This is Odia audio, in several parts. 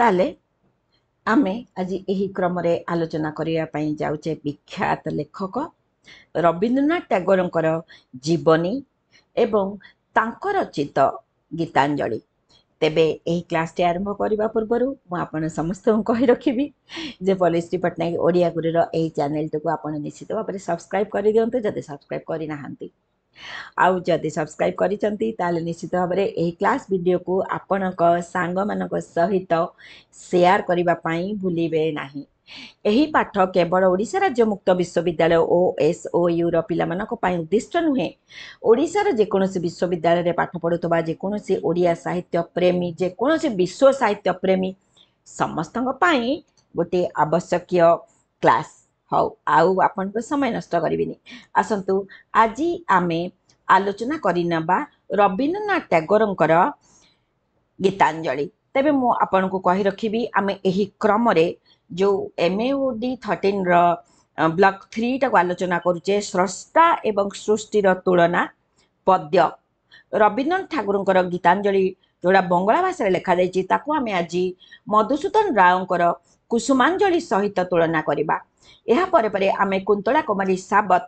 ତାହେଲେ ଆମେ ଆଜି ଏହି କ୍ରମରେ ଆଲୋଚନା କରିବା ପାଇଁ ଯାଉଛେ ବିଖ୍ୟାତ ଲେଖକ ରବୀନ୍ଦ୍ରନାଥ ଟାଗୋରଙ୍କର ଜୀବନୀ ଏବଂ ତାଙ୍କ ରଚିତ ଗୀତାଞ୍ଜଳି ତେବେ ଏହି କ୍ଲାସ୍ଟି ଆରମ୍ଭ କରିବା ପୂର୍ବରୁ ମୁଁ ଆପଣ ସମସ୍ତଙ୍କୁ କହି ରଖିବି ଯେ ପଲିଶ୍ରୀ ପଟ୍ଟନାୟକ ଓଡ଼ିଆ ଗୁରୁର ଏହି ଚ୍ୟାନେଲଟିକୁ ଆପଣ ନିଶ୍ଚିତ ଭାବରେ ସବସ୍କ୍ରାଇବ୍ କରିଦିଅନ୍ତୁ ଯଦି ସବସ୍କ୍ରାଇବ୍ କରିନାହାନ୍ତି ଆଉ ଯଦି ସବସ୍କ୍ରାଇବ୍ କରିଛନ୍ତି ତାହେଲେ ନିଶ୍ଚିତ ଭାବରେ ଏହି କ୍ଲାସ୍ ଭିଡ଼ିଓକୁ ଆପଣଙ୍କ ସାଙ୍ଗମାନଙ୍କ ସହିତ ସେୟାର କରିବା ପାଇଁ ଭୁଲିବେ ନାହିଁ ଏହି ପାଠ କେବଳ ଓଡ଼ିଶା ରାଜ୍ୟ ମୁକ୍ତ ବିଶ୍ୱବିଦ୍ୟାଳୟ ଓ ଏସ୍ଓୟୁର ପିଲାମାନଙ୍କ ପାଇଁ ଉଦ୍ଦିଷ୍ଟ ନୁହେଁ ଓଡ଼ିଶାର ଯେକୌଣସି ବିଶ୍ୱବିଦ୍ୟାଳୟରେ ପାଠ ପଢ଼ୁଥିବା ଯେକୌଣସି ଓଡ଼ିଆ ସାହିତ୍ୟ ପ୍ରେମୀ ଯେକୌଣସି ବିଶ୍ୱ ସାହିତ୍ୟ ପ୍ରେମୀ ସମସ୍ତଙ୍କ ପାଇଁ ଗୋଟିଏ ଆବଶ୍ୟକୀୟ କ୍ଲାସ୍ ହଉ ଆଉ ଆପଣଙ୍କୁ ସମୟ ନଷ୍ଟ କରିବିନି ଆସନ୍ତୁ ଆଜି ଆମେ ଆଲୋଚନା କରିନେବା ରବୀନ୍ଦ୍ରନାଥ ଟାଗୋରଙ୍କର ଗୀତାଞ୍ଜଳି ତେବେ ମୁଁ ଆପଣଙ୍କୁ କହି ରଖିବି ଆମେ ଏହି କ୍ରମରେ ଯେଉଁ ଏମ୍ ଏ ଡି ଥର୍ଟିନ୍ର ବ୍ଲକ୍ ଥ୍ରୀଟାକୁ ଆଲୋଚନା କରୁଛେ ସ୍ରଷ୍ଟା ଏବଂ ସୃଷ୍ଟିର ତୁଳନା ପଦ୍ୟ ରବୀନ୍ଦ୍ରନାଥ ଠାକୁରଙ୍କର ଗୀତାଞ୍ଜଳି ଯେଉଁଟା ବଙ୍ଗଳା ଭାଷାରେ ଲେଖାଯାଇଛି ତାକୁ ଆମେ ଆଜି ମଧୁସୂଦନ ରାଓଙ୍କର କୁସୁମାଞ୍ଜଳି ସହିତ ତୁଳନା କରିବା ଏହା ପରେ ପରେ ଆମେ କୁନ୍ତଳା କୁମାରୀ ସାବତ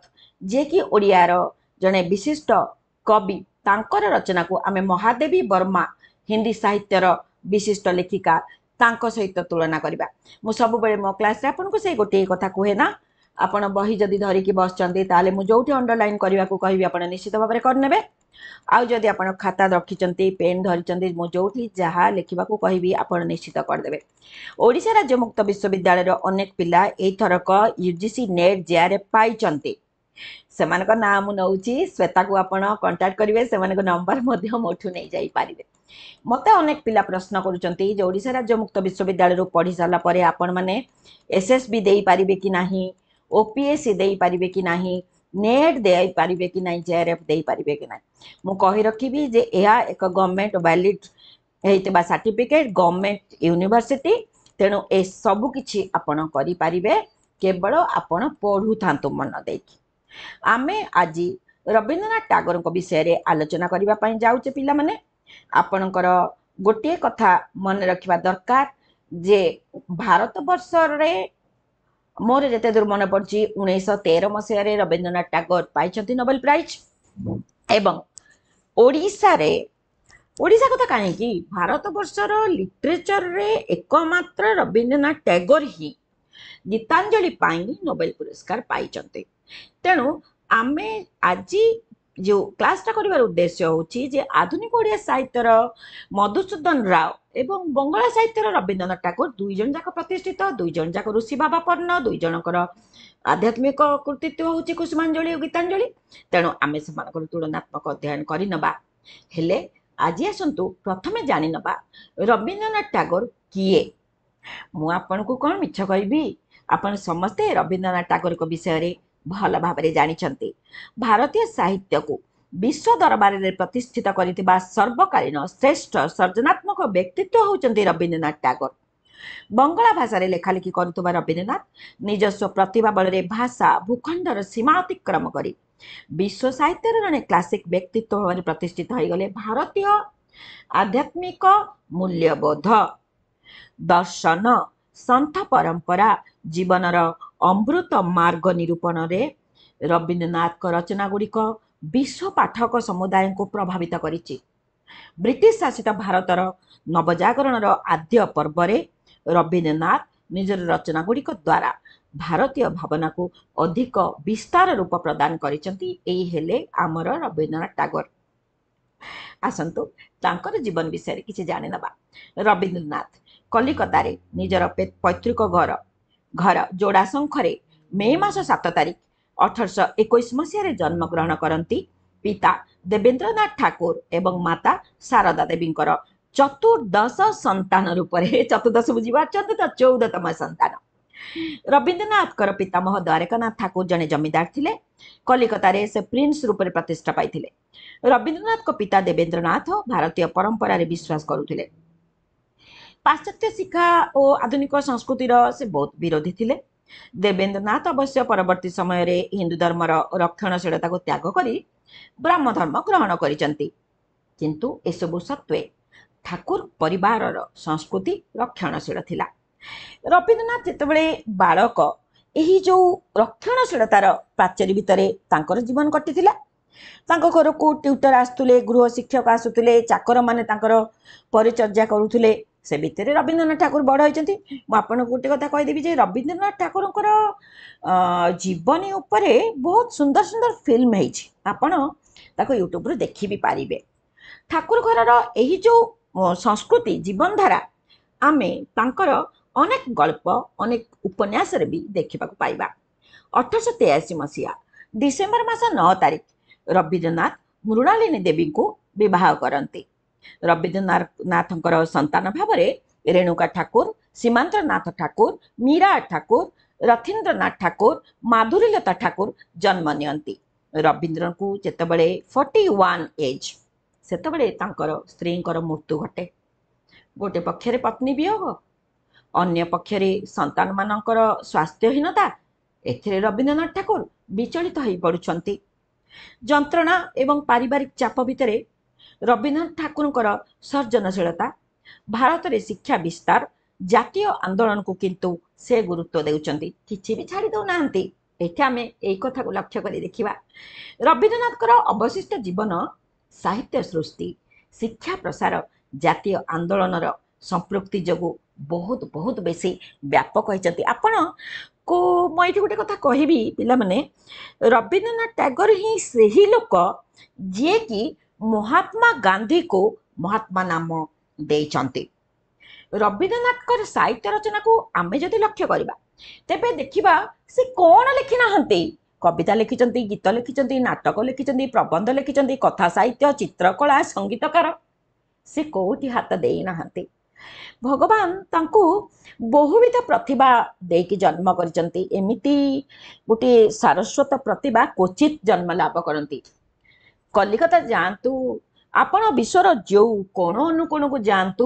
ଯିଏକି ଓଡ଼ିଆର ଜଣେ ବିଶିଷ୍ଟ କବି ତାଙ୍କର ରଚନାକୁ ଆମେ ମହାଦେବୀ ବର୍ମା ହିନ୍ଦୀ ସାହିତ୍ୟର ବିଶିଷ୍ଟ ଲେଖିକା ତାଙ୍କ ସହିତ ତୁଳନା କରିବା ମୁଁ ସବୁବେଳେ ମୋ କ୍ଲାସ୍ରେ ଆପଣଙ୍କୁ ସେଇ ଗୋଟିଏ କଥା କୁହେ ଆପଣ ବହି ଯଦି ଧରିକି ବସିଛନ୍ତି ତାହେଲେ ମୁଁ ଯେଉଁଠି ଅଣ୍ଡରଲାଇନ୍ କରିବାକୁ କହିବି ଆପଣ ନିଶ୍ଚିତ ଭାବରେ କରିନେବେ ଆଉ ଯଦି ଆପଣ ଖାତା ରଖିଛନ୍ତି ପେନ୍ ଧରିଛନ୍ତି ମୁଁ ଯେଉଁଠି ଯାହା ଲେଖିବାକୁ କହିବି ଆପଣ ନିଶ୍ଚିତ କରିଦେବେ ଓଡ଼ିଶା ରାଜ୍ୟ ମୁକ୍ତ ବିଶ୍ୱବିଦ୍ୟାଳୟର ଅନେକ ପିଲା ଏଇଥରକ ୟୁ ଜି ସି ନେଟ୍ ଜେଆର୍ଏ ପାଇଛନ୍ତି ସେମାନଙ୍କ ନାଁ ମୁଁ ନେଉଛି ଶ୍ଵେତାକୁ ଆପଣ କଣ୍ଟାକ୍ଟ କରିବେ ସେମାନଙ୍କ ନମ୍ବର ମଧ୍ୟ ମୋଠୁ ନେଇଯାଇପାରିବେ ମୋତେ ଅନେକ ପିଲା ପ୍ରଶ୍ନ କରୁଛନ୍ତି ଯେ ଓଡ଼ିଶା ରାଜ୍ୟ ମୁକ୍ତ ବିଶ୍ୱବିଦ୍ୟାଳୟରୁ ପଢ଼ି ସାରିଲା ପରେ ଆପଣମାନେ ଏସ୍ ଏସ୍ ବି ଦେଇପାରିବେ କି ନାହିଁ ଓପିଏସ୍ସି ଦେଇପାରିବେ କି ନାହିଁ ନେଟ୍ ଦେଇପାରିବେ କି ନାହିଁ ଜେଆର୍ଏଫ୍ ଦେଇପାରିବେ କି ନାହିଁ ମୁଁ କହି ରଖିବି ଯେ ଏହା ଏକ ଗଭର୍ଣ୍ଣମେଣ୍ଟ ଭ୍ୟାଲିଡ଼ ହେଇଥିବା ସାର୍ଟିଫିକେଟ୍ ଗଭର୍ଣ୍ଣମେଣ୍ଟ ୟୁନିଭର୍ସିଟି ତେଣୁ ଏସବୁ କିଛି ଆପଣ କରିପାରିବେ କେବଳ ଆପଣ ପଢ଼ୁଥାନ୍ତୁ ମନ ଦେଇକି ଆମେ ଆଜି ରବୀନ୍ଦ୍ରନାଥ ଟାଗୋରଙ୍କ ବିଷୟରେ ଆଲୋଚନା କରିବା ପାଇଁ ଯାଉଛେ ପିଲାମାନେ ଆପଣଙ୍କର ଗୋଟିଏ କଥା ମନେ ରଖିବା ଦରକାର ଯେ ଭାରତବର୍ଷରେ ମୋର ଯେତେ ଦୂର ମନେ ପଡୁଛି ଉଣେଇଶହ ତେର ମସିହାରେ ରବୀନ୍ଦ୍ରନାଥ ଟାଗୋର ପାଇଛନ୍ତି ନୋବେଲ ପ୍ରାଇଜ ଏବଂ ଓଡ଼ିଶାରେ ଓଡ଼ିଶା କଥା କାହିଁକି ଭାରତବର୍ଷର ଲିଟରେଚରରେ ଏକମାତ୍ର ରବୀନ୍ଦ୍ରନାଥ ଟାଗୋର ହିଁ ଗୀତାଞ୍ଜଳି ପାଇଁ ନୋବେଲ ପୁରସ୍କାର ପାଇଛନ୍ତି ତେଣୁ ଆମେ ଆଜି ଯେଉଁ କ୍ଲାସ୍ଟା କରିବାର ଉଦ୍ଦେଶ୍ୟ ହେଉଛି ଯେ ଆଧୁନିକ ଓଡ଼ିଆ ସାହିତ୍ୟର ମଧୁସୂଦନ ରାଓ এবং ବଙ୍ଗଳା ସାହିତ୍ୟର ରବୀନ୍ଦ୍ରନାଥ ଠାକୁର ଦୁଇ ଜଣ ଯାକ ପ୍ରତିଷ୍ଠିତ ଦୁଇ ଜଣ ଯାକ ଋଷି ଭାବାପନ୍ନ ଦୁଇ ଜଣଙ୍କର ଆଧ୍ୟାତ୍ମିକ କୃତିତ୍ୱ ହେଉଛି କୁସୁମାଞ୍ଜଳି ଓ ଗୀତାଞ୍ଜଳି ତେଣୁ ଆମେ ସେମାନଙ୍କର ତୁଳନାତ୍ମକ ଅଧ୍ୟୟନ କରିନେବା ହେଲେ ଆଜି ଆସନ୍ତୁ ପ୍ରଥମେ ଜାଣିନେବା ରବୀନ୍ଦ୍ରନାଥ ଟାଗୋର କିଏ ମୁଁ ଆପଣଙ୍କୁ କ'ଣ ମିଛ କହିବି ଆପଣ ସମସ୍ତେ ରବୀନ୍ଦ୍ରନାଥ ଟାଗୋରଙ୍କ ବିଷୟରେ ଭଲ ଭାବରେ ଜାଣିଛନ୍ତି ଭାରତୀୟ ସାହିତ୍ୟକୁ ବିଶ୍ୱ ଦରବାରରେ ପ୍ରତିଷ୍ଠିତ କରିଥିବା ସର୍ବକାଳୀନ ଶ୍ରେଷ୍ଠ ସର୍ଜନାତ୍ମକ ବ୍ୟକ୍ତିତ୍ୱ ହେଉଛନ୍ତି ରବୀନ୍ଦ୍ରନାଥ ଟାଗୋର ବଙ୍ଗଳା ଭାଷାରେ ଲେଖାଲେଖି କରୁଥିବା ରବୀନ୍ଦ୍ରନାଥ ନିଜସ୍ୱ ପ୍ରତିଭା ବଳରେ ଭାଷା ଭୂଖଣ୍ଡର ସୀମା ଅତିକ୍ରମ କରି ବିଶ୍ୱ ସାହିତ୍ୟର ଜଣେ କ୍ଲାସିକ୍ ବ୍ୟକ୍ତିତ୍ୱ ଭାବରେ ପ୍ରତିଷ୍ଠିତ ହୋଇଗଲେ ଭାରତୀୟ ଆଧ୍ୟାତ୍ମିକ ମୂଲ୍ୟବୋଧ ଦର୍ଶନ ସନ୍ଥ ପରମ୍ପରା ଜୀବନର ଅମୃତ ମାର୍ଗ ନିରୂପଣରେ ରବୀନ୍ଦ୍ରନାଥଙ୍କ ରଚନା ଗୁଡ଼ିକ ବିଶ୍ୱ ପାଠକ ସମୁଦାୟଙ୍କୁ ପ୍ରଭାବିତ କରିଛି ବ୍ରିଟିଶ ଶାସିତ ଭାରତର ନବଜାଗରଣର ଆଦ୍ୟ ପର୍ବରେ ରବୀନ୍ଦ୍ରନାଥ ନିଜର ରଚନାଗୁଡ଼ିକ ଦ୍ୱାରା ଭାରତୀୟ ଭାବନାକୁ ଅଧିକ ବିସ୍ତାର ରୂପ ପ୍ରଦାନ କରିଛନ୍ତି ଏହି ହେଲେ ଆମର ରବୀନ୍ଦ୍ରନାଥ ଟାଗୋର ଆସନ୍ତୁ ତାଙ୍କର ଜୀବନ ବିଷୟରେ କିଛି ଜାଣିନେବା ରବୀନ୍ଦ୍ରନାଥ କଲିକତାରେ ନିଜର ପୈତୃକ ଘର ଘର ଯୋଡ଼ାଶଙ୍ଖରେ ମେ ମାସ ସାତ ତାରିଖ ଅଠରଶହ ଏକୋଇଶ ମସିହାରେ ଜନ୍ମଗ୍ରହଣ କରନ୍ତି ପିତା ଦେବେନ୍ଦ୍ରନାଥ ଠାକୁର ଏବଂ ମାତା ଶାରଦା ଦେବୀଙ୍କର ଚତୁର୍ଦ୍ଦଶ ସନ୍ତାନ ରୂପରେ ଚତୁର୍ଦ୍ଦଶ ବୁଝିପାରୁଛନ୍ତି ତ ଚଉଦତମ ସନ୍ତାନ ରବୀନ୍ଦ୍ରନାଥଙ୍କର ପିତାମହ ଦ୍ୱାରକାନାଥ ଠାକୁର ଜଣେ ଜମିଦାର ଥିଲେ କଲିକତାରେ ସେ ପ୍ରିନ୍ସ ରୂପରେ ପ୍ରତିଷ୍ଠା ପାଇଥିଲେ ରବୀନ୍ଦ୍ରନାଥଙ୍କ ପିତା ଦେବେନ୍ଦ୍ରନାଥ ଭାରତୀୟ ପରମ୍ପରାରେ ବିଶ୍ୱାସ କରୁଥିଲେ ପାଶ୍ଚାତ୍ୟ ଶିକ୍ଷା ଓ ଆଧୁନିକ ସଂସ୍କୃତିର ସେ ବହୁତ ବିରୋଧୀ ଥିଲେ ଦେବେନ୍ଦ୍ରନାଥ ଅବଶ୍ୟ ପରବର୍ତ୍ତୀ ସମୟରେ ହିନ୍ଦୁ ଧର୍ମର ରକ୍ଷଣଶୀଳତାକୁ ତ୍ୟାଗ କରି ଧର୍ମ ଗ୍ରହଣ କରିଛନ୍ତି କିନ୍ତୁ ଏସବୁ ସତ୍ତ୍ୱେ ଠାକୁର ପରିବାରର ସଂସ୍କୃତି ରକ୍ଷଣଶୀଳ ଥିଲା ରବୀନ୍ଦ୍ରନାଥ ଯେତେବେଳେ ବାଳକ ଏହି ଯେଉଁ ରକ୍ଷଣଶୀଳତାର ପ୍ରାଚେରୀ ଭିତରେ ତାଙ୍କର ଜୀବନ କଟିଥିଲା ତାଙ୍କ ଘରକୁ ଟ୍ୟୁଟର ଆସୁଥିଲେ ଗୃହ ଶିକ୍ଷକ ଆସୁଥିଲେ ଚାକରମାନେ ତାଙ୍କର ପରିଚର୍ଯ୍ୟା କରୁଥିଲେ ସେ ଭିତରେ ରବୀନ୍ଦ୍ରନାଥ ଠାକୁର ବଡ଼ ହୋଇଛନ୍ତି ମୁଁ ଆପଣଙ୍କୁ ଗୋଟେ କଥା କହିଦେବି ଯେ ରବୀନ୍ଦ୍ରନାଥ ଠାକୁରଙ୍କର ଜୀବନୀ ଉପରେ ବହୁତ ସୁନ୍ଦର ସୁନ୍ଦର ଫିଲ୍ମ ହେଇଛି ଆପଣ ତାକୁ ୟୁଟ୍ୟୁବରୁ ଦେଖି ବି ପାରିବେ ଠାକୁର ଘରର ଏହି ଯେଉଁ ସଂସ୍କୃତି ଜୀବନଧାରା ଆମେ ତାଙ୍କର ଅନେକ ଗଳ୍ପ ଅନେକ ଉପନ୍ୟାସରେ ବି ଦେଖିବାକୁ ପାଇବା ଅଠରଶହ ତେୟାଅଶୀ ମସିହା ଡିସେମ୍ବର ମାସ ନଅ ତାରିଖ ରବୀନ୍ଦ୍ରନାଥ ମୃଣାଳିନୀ ଦେବୀଙ୍କୁ ବିବାହ କରନ୍ତି ରବୀନ୍ଦ୍ରନାଥ ନାଥଙ୍କର ସନ୍ତାନ ଭାବରେ ରେଣୁକା ଠାକୁର ସୀମାନ୍ତ୍ରନାଥ ଠାକୁର ମୀରା ଠାକୁର ରଥୀନ୍ଦ୍ରନାଥ ଠାକୁର ମାଧୁରୀଲତା ଠାକୁର ଜନ୍ମ ନିଅନ୍ତି ରବୀନ୍ଦ୍ରଙ୍କୁ ଯେତେବେଳେ ଫର୍ଟି ୱାନ୍ ଏଜ୍ ସେତେବେଳେ ତାଙ୍କର ସ୍ତ୍ରୀଙ୍କର ମୃତ୍ୟୁ ଘଟେ ଗୋଟେ ପକ୍ଷରେ ପତ୍ନୀ ବିୟୋଗ ଅନ୍ୟ ପକ୍ଷରେ ସନ୍ତାନମାନଙ୍କର ସ୍ୱାସ୍ଥ୍ୟହୀନତା ଏଥିରେ ରବୀନ୍ଦ୍ରନାଥ ଠାକୁର ବିଚଳିତ ହୋଇପଡ଼ୁଛନ୍ତି ଯନ୍ତ୍ରଣା ଏବଂ ପାରିବାରିକ ଚାପ ଭିତରେ ରବୀନ୍ଦ୍ରନାଥ ଠାକୁରଙ୍କର ସର୍ଜନଶୀଳତା ଭାରତରେ ଶିକ୍ଷା ବିସ୍ତାର ଜାତୀୟ ଆନ୍ଦୋଳନକୁ କିନ୍ତୁ ସେ ଗୁରୁତ୍ୱ ଦେଉଛନ୍ତି କିଛି ବି ଛାଡ଼ି ଦେଉନାହାନ୍ତି ଏଠି ଆମେ ଏଇ କଥାକୁ ଲକ୍ଷ୍ୟ କରି ଦେଖିବା ରବୀନ୍ଦ୍ରନାଥଙ୍କର ଅବଶିଷ୍ଟ ଜୀବନ ସାହିତ୍ୟ ସୃଷ୍ଟି ଶିକ୍ଷା ପ୍ରସାର ଜାତୀୟ ଆନ୍ଦୋଳନର ସମ୍ପୃକ୍ତି ଯୋଗୁଁ ବହୁତ ବହୁତ ବେଶୀ ବ୍ୟାପକ ହୋଇଛନ୍ତି ଆପଣ କୁ ମୁଁ ଏଇଠି ଗୋଟେ କଥା କହିବି ପିଲାମାନେ ରବୀନ୍ଦ୍ରନାଥ ଟାଗୋର ହିଁ ସେହି ଲୋକ ଯିଏକି ମହାତ୍ମା ଗାନ୍ଧୀକୁ ମହାତ୍ମା ନାମ ଦେଇଛନ୍ତି ରବୀନ୍ଦ୍ରନାଥଙ୍କର ସାହିତ୍ୟ ରଚନାକୁ ଆମେ ଯଦି ଲକ୍ଷ୍ୟ କରିବା ତେବେ ଦେଖିବା ସେ କ'ଣ ଲେଖିନାହାନ୍ତି କବିତା ଲେଖିଛନ୍ତି ଗୀତ ଲେଖିଛନ୍ତି ନାଟକ ଲେଖିଛନ୍ତି ପ୍ରବନ୍ଧ ଲେଖିଛନ୍ତି କଥା ସାହିତ୍ୟ ଚିତ୍ରକଳା ସଙ୍ଗୀତକାର ସେ କେଉଁଠି ହାତ ଦେଇନାହାନ୍ତି ଭଗବାନ ତାଙ୍କୁ ବହୁବିଧ ପ୍ରତିଭା ଦେଇକି ଜନ୍ମ କରିଛନ୍ତି ଏମିତି ଗୋଟିଏ ସାରସ୍ୱତ ପ୍ରତିଭା କ୍ୱଚିତ ଜନ୍ମ ଲାଭ କରନ୍ତି କଲିକତା ଯାଆନ୍ତୁ ଆପଣ ବିଶ୍ୱର ଯେଉଁ କୋଣ ଅନୁକୋଣକୁ ଯାଆନ୍ତୁ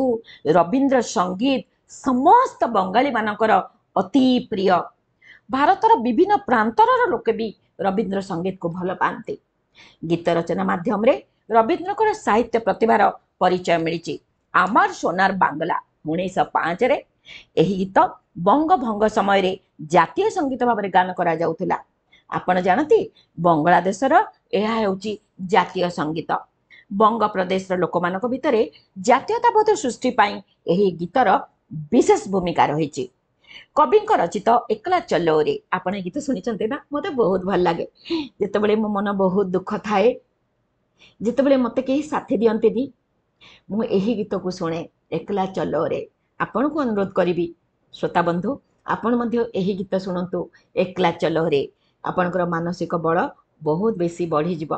ରବୀନ୍ଦ୍ର ସଙ୍ଗୀତ ସମସ୍ତ ବଙ୍ଗାଳୀ ମାନଙ୍କର ଅତି ପ୍ରିୟ ଭାରତର ବିଭିନ୍ନ ପ୍ରାନ୍ତରର ଲୋକେ ବି ରବୀନ୍ଦ୍ର ସଙ୍ଗୀତକୁ ଭଲ ପାଆନ୍ତି ଗୀତ ରଚନା ମାଧ୍ୟମରେ ରବୀନ୍ଦ୍ରଙ୍କର ସାହିତ୍ୟ ପ୍ରତିଭାର ପରିଚୟ ମିଳିଛି ଆମର ସୋନାର ବାଙ୍ଗଲା ଉଣେଇଶହ ପାଞ୍ଚରେ ଏହି ଗୀତ ବଙ୍ଗଭଙ୍ଗ ସମୟରେ ଜାତୀୟ ସଙ୍ଗୀତ ଭାବରେ ଗାନ କରାଯାଉଥିଲା ଆପଣ ଜାଣନ୍ତି ବଙ୍ଗଳାଦେଶର ଏହା ହେଉଛି ଜାତୀୟ ସଙ୍ଗୀତ ବଙ୍ଗପ୍ରଦେଶର ଲୋକମାନଙ୍କ ଭିତରେ ଜାତୀୟତାବୋଧ ସୃଷ୍ଟି ପାଇଁ ଏହି ଗୀତର ବିଶେଷ ଭୂମିକା ରହିଛି କବିଙ୍କ ରଚିତ ଏକଲା ଚଲୋରେ ଆପଣ ଏ ଗୀତ ଶୁଣିଛନ୍ତି ନା ମୋତେ ବହୁତ ଭଲ ଲାଗେ ଯେତେବେଳେ ମୋ ମନ ବହୁତ ଦୁଃଖ ଥାଏ ଯେତେବେଳେ ମୋତେ କେହି ସାଥି ଦିଅନ୍ତିନି ମୁଁ ଏହି ଗୀତକୁ ଶୁଣେ ଏକଲା ଚଲୋରେ ଆପଣଙ୍କୁ ଅନୁରୋଧ କରିବି ଶ୍ରୋତାବନ୍ଧୁ ଆପଣ ମଧ୍ୟ ଏହି ଗୀତ ଶୁଣନ୍ତୁ ଏକଲା ଚଲୋରେ ଆପଣଙ୍କର ମାନସିକ ବଳ ବହୁତ ବେଶୀ ବଢ଼ିଯିବ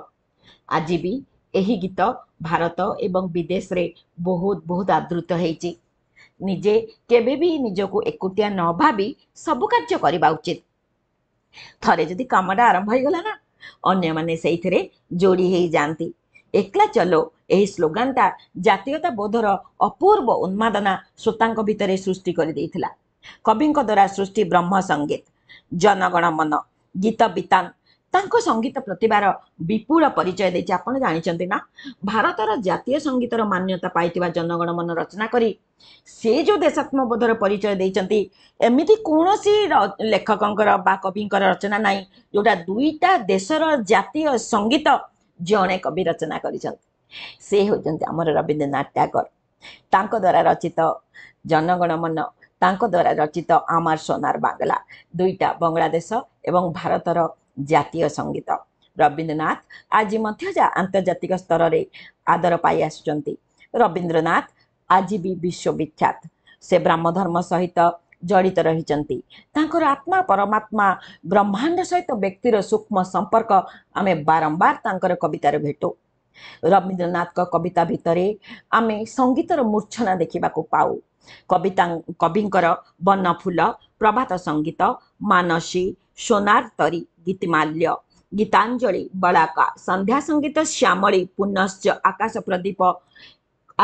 ଆଜି ବି ଏହି ଗୀତ ଭାରତ ଏବଂ ବିଦେଶରେ ବହୁତ ବହୁତ ଆଦୃତ ହେଇଛି ନିଜେ କେବେ ବି ନିଜକୁ ଏକୁଟିଆ ନ ଭାବି ସବୁ କାର୍ଯ୍ୟ କରିବା ଉଚିତ ଥରେ ଯଦି କାମଟା ଆରମ୍ଭ ହେଇଗଲା ନା ଅନ୍ୟମାନେ ସେଇଥିରେ ଯୋଡ଼ି ହେଇଯାଆନ୍ତି ଏକଲା ଚଲୋ ଏହି ସ୍ଲୋଗାନଟା ଜାତୀୟତା ବୋଧର ଅପୂର୍ବ ଉନ୍ମାଦନା ଶ୍ରୋତାଙ୍କ ଭିତରେ ସୃଷ୍ଟି କରିଦେଇଥିଲା କବିଙ୍କ ଦ୍ୱାରା ସୃଷ୍ଟି ବ୍ରହ୍ମ ସଙ୍ଗୀତ ଜନଗଣ ମନ ଗୀତ ବିତାନ ତାଙ୍କ ସଙ୍ଗୀତ ପ୍ରତିଭାର ବିପୁଳ ପରିଚୟ ଦେଇଛି ଆପଣ ଜାଣିଛନ୍ତି ନା ଭାରତର ଜାତୀୟ ସଙ୍ଗୀତର ମାନ୍ୟତା ପାଇଥିବା ଜନଗଣ ମନ ରଚନା କରି ସେ ଯେଉଁ ଦେଶାତ୍ମବୋଧର ପରିଚୟ ଦେଇଛନ୍ତି ଏମିତି କୌଣସି ଲେଖକଙ୍କର ବା କବିଙ୍କର ରଚନା ନାହିଁ ଯେଉଁଟା ଦୁଇଟା ଦେଶର ଜାତୀୟ ସଙ୍ଗୀତ ଜଣେ କବି ରଚନା କରିଛନ୍ତି ସେ ହେଉଛନ୍ତି ଆମର ରବୀନ୍ଦ୍ରନାଥ ଟାଗର ତାଙ୍କ ଦ୍ୱାରା ରଚିତ ଜନଗଣ ମନ ତାଙ୍କ ଦ୍ୱାରା ରଚିତ ଆମର ସୋନାର ବାଙ୍ଗଲା ଦୁଇଟା ବଙ୍ଗଳାଦେଶ ଏବଂ ଭାରତର ଜାତୀୟ ସଙ୍ଗୀତ ରବୀନ୍ଦ୍ରନାଥ ଆଜି ମଧ୍ୟ ଆନ୍ତର୍ଜାତିକ ସ୍ତରରେ ଆଦର ପାଇ ଆସୁଛନ୍ତି ରବୀନ୍ଦ୍ରନାଥ ଆଜି ବି ବିଶ୍ୱବିଖ୍ୟାତ ସେ ବ୍ରାହ୍ମଧର୍ମ ସହିତ ଜଡ଼ିତ ରହିଛନ୍ତି ତାଙ୍କର ଆତ୍ମା ପରମାତ୍ମା ବ୍ରହ୍ମାଣ୍ଡ ସହିତ ବ୍ୟକ୍ତିର ସୂକ୍ଷ୍ମ ସମ୍ପର୍କ ଆମେ ବାରମ୍ବାର ତାଙ୍କର କବିତାରେ ଭେଟୁ ରବୀନ୍ଦ୍ରନାଥଙ୍କ କବିତା ଭିତରେ ଆମେ ସଙ୍ଗୀତର ମୂର୍ଚ୍ଛନା ଦେଖିବାକୁ ପାଉ କବିତା କବିଙ୍କର ବନଫୁଲ ପ୍ରଭାତ ସଙ୍ଗୀତ ମାନସୀ ସୋନାର ତରୀ ଗୀତିମାଲ୍ୟ ଗୀତାଞ୍ଜଳି ବଳାକା ସନ୍ଧ୍ୟା ସଙ୍ଗୀତ ଶ୍ୟାମଳୀ ପୁନଶ୍ଚ ଆକାଶ ପ୍ରଦୀପ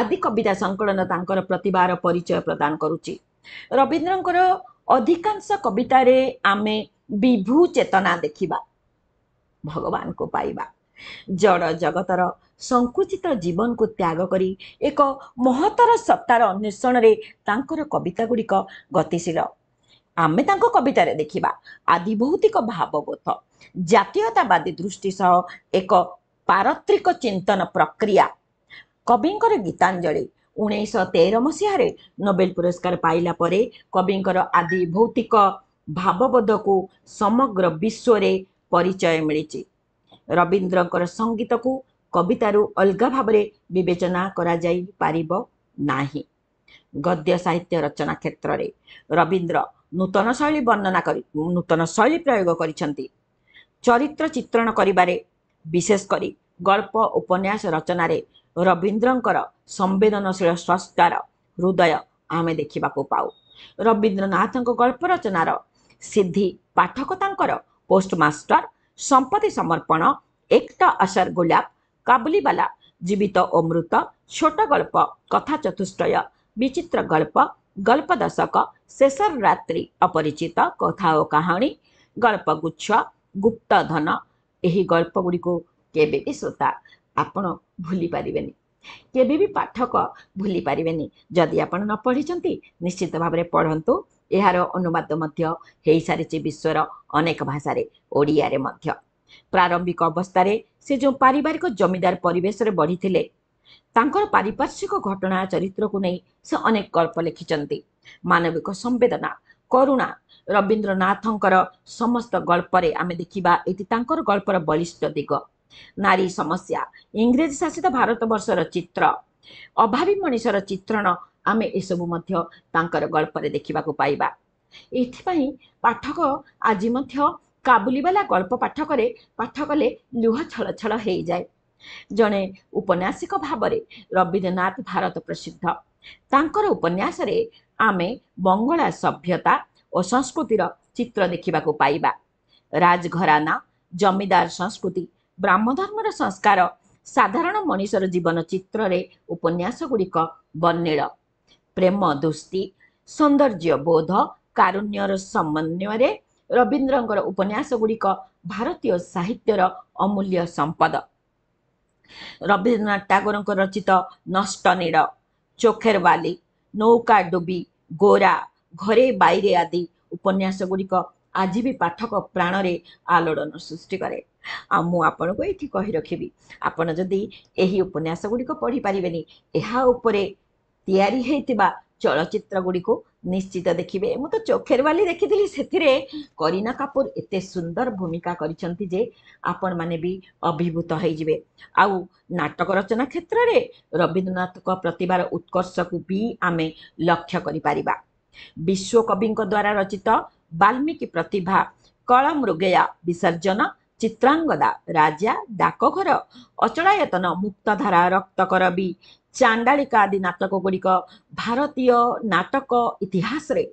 ଆଦି କବିତା ସଂକଳନ ତାଙ୍କର ପ୍ରତିଭାର ପରିଚୟ ପ୍ରଦାନ କରୁଛି ରବୀନ୍ଦ୍ରଙ୍କର ଅଧିକାଂଶ କବିତାରେ ଆମେ ବିଭୁ ଚେତନା ଦେଖିବା ଭଗବାନଙ୍କୁ ପାଇବା ଜଡ଼ ଜଗତର ସଙ୍କୁଚିତ ଜୀବନକୁ ତ୍ୟାଗ କରି ଏକ ମହତର ସତ୍ତାର ଅନ୍ୱେଷଣରେ ତାଙ୍କର କବିତା ଗୁଡ଼ିକ ଗତିଶୀଳ ଆମେ ତାଙ୍କ କବିତାରେ ଦେଖିବା ଆଦିଭୌତିକ ଭାବବୋଧ ଜାତୀୟତାବାଦୀ ଦୃଷ୍ଟି ସହ ଏକ ପାରତ୍ରିକ ଚିନ୍ତନ ପ୍ରକ୍ରିୟା କବିଙ୍କର ଗୀତାଞ୍ଜଳି ଉଣେଇଶହ ତେର ମସିହାରେ ନୋବେଲ ପୁରସ୍କାର ପାଇଲା ପରେ କବିଙ୍କର ଆଦିଭୌତିକ ଭାବବୋଧକୁ ସମଗ୍ର ବିଶ୍ୱରେ ପରିଚୟ ମିଳିଛି ରବୀନ୍ଦ୍ରଙ୍କର ସଙ୍ଗୀତକୁ କବିତାରୁ ଅଲଗା ଭାବରେ ବିବେଚନା କରାଯାଇପାରିବ ନାହିଁ ଗଦ୍ୟ ସାହିତ୍ୟ ରଚନା କ୍ଷେତ୍ରରେ ରବୀନ୍ଦ୍ର ନୂତନ ଶୈଳୀ ବର୍ଣ୍ଣନା କରି ନୂତନ ଶୈଳୀ ପ୍ରୟୋଗ କରିଛନ୍ତି ଚରିତ୍ର ଚିତ୍ରଣ କରିବାରେ ବିଶେଷ କରି ଗଳ୍ପ ଉପନ୍ୟାସ ରଚନାରେ ରବୀନ୍ଦ୍ରଙ୍କର ସମ୍ବେଦନଶୀଳ ସଂସ୍କାର ହୃଦୟ ଆମେ ଦେଖିବାକୁ ପାଉ ରବୀନ୍ଦ୍ରନାଥଙ୍କ ଗଳ୍ପ ରଚନାର ସିଦ୍ଧି ପାଠକ ତାଙ୍କର ପୋଷ୍ଟମାଷ୍ଟର ସମ୍ପତ୍ତି ସମର୍ପଣ ଏକତା ଅସର ଗୁଲାବ କାବୁଲିବାଲା ଜୀବିତ ଓ ମୃତ ଛୋଟ ଗଳ୍ପ କଥା ଚତୁଷ୍ଟୟ ବିଚିତ୍ର ଗଳ୍ପ ଗଳ୍ପ ଦଶକ ଶେଷର ରାତ୍ରି ଅପରିଚିତ କଥା ଓ କାହାଣୀ ଗଳ୍ପ ଗୁଚ୍ଛ ଗୁପ୍ତଧନ ଏହି ଗଳ୍ପଗୁଡ଼ିକୁ କେବେ ବି ଶ୍ରୋତା ଆପଣ ଭୁଲିପାରିବେନି କେବେ ବି ପାଠକ ଭୁଲିପାରିବେନି ଯଦି ଆପଣ ନ ପଢ଼ିଛନ୍ତି ନିଶ୍ଚିତ ଭାବରେ ପଢ଼ନ୍ତୁ ଏହାର ଅନୁବାଦ ମଧ୍ୟ ହେଇସାରିଛି ବିଶ୍ୱର ଅନେକ ଭାଷାରେ ଓଡ଼ିଆରେ ମଧ୍ୟ ପ୍ରାରମ୍ଭିକ ଅବସ୍ଥାରେ ସେ ଯେଉଁ ପାରିବାରିକ ଜମିଦାର ପରିବେଶରେ ବଢ଼ିଥିଲେ ତାଙ୍କର ପାରିପାର୍ଶ୍ୱିକ ଘଟଣା ଚରିତ୍ରକୁ ନେଇ ସେ ଅନେକ ଗଳ୍ପ ଲେଖିଛନ୍ତି ମାନବିକ ସମ୍ବେଦନା କରୁଣା ରବୀନ୍ଦ୍ରନାଥଙ୍କର ସମସ୍ତ ଗଳ୍ପରେ ଆମେ ଦେଖିବା ଏଠି ତାଙ୍କର ଗଳ୍ପର ବଳିଷ୍ଠ ଦିଗ ନାରୀ ସମସ୍ୟା ଇଂରେଜ ଶାସିତ ଭାରତବର୍ଷର ଚିତ୍ର ଅଭାବୀ ମଣିଷର ଚିତ୍ରଣ ଆମେ ଏସବୁ ମଧ୍ୟ ତାଙ୍କର ଗଳ୍ପରେ ଦେଖିବାକୁ ପାଇବା ଏଥିପାଇଁ ପାଠକ ଆଜି ମଧ୍ୟ କାବୁଲିବାଲା ଗଳ୍ପ ପାଠକରେ ପାଠ କଲେ ଲୁହ ଛଳ ଛଳ ହେଇଯାଏ ଜଣେ ଉପନ୍ୟାସିକ ଭାବରେ ରବୀନ୍ଦ୍ରନାଥ ଭାରତ ପ୍ରସିଦ୍ଧ ତାଙ୍କର ଉପନ୍ୟାସରେ ଆମେ ବଙ୍ଗଳା ସଭ୍ୟତା ଓ ସଂସ୍କୃତିର ଚିତ୍ର ଦେଖିବାକୁ ପାଇବା ରାଜଘରାନା ଜମିଦାର ସଂସ୍କୃତି ବ୍ରାହ୍ମଧର୍ମର ସଂସ୍କାର ସାଧାରଣ ମଣିଷର ଜୀବନ ଚିତ୍ରରେ ଉପନ୍ୟାସଗୁଡ଼ିକ ବର୍ଣ୍ଣିଳ ପ୍ରେମ ଦୃଷ୍ଟି ସୌନ୍ଦର୍ଯ୍ୟ ବୋଧ କାରୁଣ୍ୟର ସମନ୍ୱୟରେ ରବୀନ୍ଦ୍ରଙ୍କର ଉପନ୍ୟାସ ଗୁଡ଼ିକ ଭାରତୀୟ ସାହିତ୍ୟର ଅମୂଲ୍ୟ ସମ୍ପଦ ରବୀନ୍ଦ୍ରନାଥ ଟାଗୋରଙ୍କ ରଚିତ ନଷ୍ଟ ନୀଡ଼ ଚୋଖେରବାଲି ନୌକା ଡୁବି ଗୋରା ଘରେ ବାଇରେ ଆଦି ଉପନ୍ୟାସ ଗୁଡ଼ିକ ଆଜି ବି ପାଠକ ପ୍ରାଣରେ ଆଲୋଡ଼ନ ସୃଷ୍ଟି କରେ ଆଉ ମୁଁ ଆପଣଙ୍କୁ ଏଇଠି କହି ରଖିବି ଆପଣ ଯଦି ଏହି ଉପନ୍ୟାସ ଗୁଡ଼ିକ ପଢ଼ିପାରିବେନି ଏହା ଉପରେ ତିଆରି ହୋଇଥିବା ଚଳଚ୍ଚିତ୍ରଗୁଡ଼ିକୁ ନିଶ୍ଚିତ ଦେଖିବେ ମୁଁ ତ ଚୋଖେର ବାଲି ଦେଖିଥିଲି ସେଥିରେ କରୀନା କାପୁର ଏତେ ସୁନ୍ଦର ଭୂମିକା କରିଛନ୍ତି ଯେ ଆପଣମାନେ ବି ଅଭିଭୂତ ହୋଇଯିବେ ଆଉ ନାଟକ ରଚନା କ୍ଷେତ୍ରରେ ରବୀନ୍ଦ୍ରନାଥଙ୍କ ପ୍ରତିଭାର ଉତ୍କର୍ଷକୁ ବି ଆମେ ଲକ୍ଷ୍ୟ କରିପାରିବା ବିଶ୍ୱକବିଙ୍କ ଦ୍ୱାରା ରଚିତ ବାଲ୍ମୀକି ପ୍ରତିଭା କଳମୃଗୟା ବିସର୍ଜନ ଚିତ୍ରାଙ୍ଗଦା ରାଜା ଡାକଘର ଅଚଳାୟତନ ମୁକ୍ତଧାରା ରକ୍ତକରବି ଚାଣ୍ଡାଳିକା ଆଦି ନାଟକଗୁଡ଼ିକ ଭାରତୀୟ ନାଟକ ଇତିହାସରେ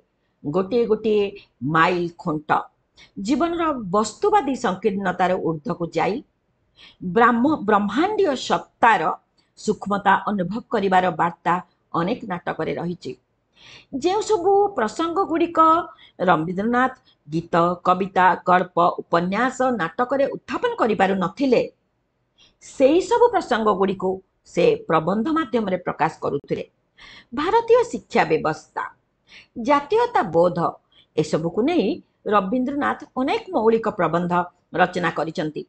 ଗୋଟିଏ ଗୋଟିଏ ମାଇଲ ଖୁଣ୍ଟ ଜୀବନର ବସ୍ତୁବାଦୀ ସଂକୀର୍ଣ୍ଣତାର ଉର୍ଦ୍ଧ୍ୱକୁ ଯାଇ ବ୍ରାହ୍ମ ବ୍ରହ୍ମାଣ୍ଡୀୟ ସତ୍ତାର ସୂକ୍ଷ୍ମତା ଅନୁଭବ କରିବାର ବାର୍ତ୍ତା ଅନେକ ନାଟକରେ ରହିଛି ଯେଉଁ ସବୁ ପ୍ରସଙ୍ଗଗୁଡ଼ିକ ରବୀନ୍ଦ୍ରନାଥ ଗୀତ କବିତା ଗଳ୍ପ ଉପନ୍ୟାସ ନାଟକରେ ଉତ୍ଥାପନ କରିପାରୁନଥିଲେ ସେହିସବୁ ପ୍ରସଙ୍ଗଗୁଡ଼ିକୁ ସେ ପ୍ରବନ୍ଧ ମାଧ୍ୟମରେ ପ୍ରକାଶ କରୁଥିଲେ ଭାରତୀୟ ଶିକ୍ଷା ବ୍ୟବସ୍ଥା ଜାତୀୟତା ବୋଧ ଏସବୁକୁ ନେଇ ରବୀନ୍ଦ୍ରନାଥ ଅନେକ ମୌଳିକ ପ୍ରବନ୍ଧ ରଚନା କରିଛନ୍ତି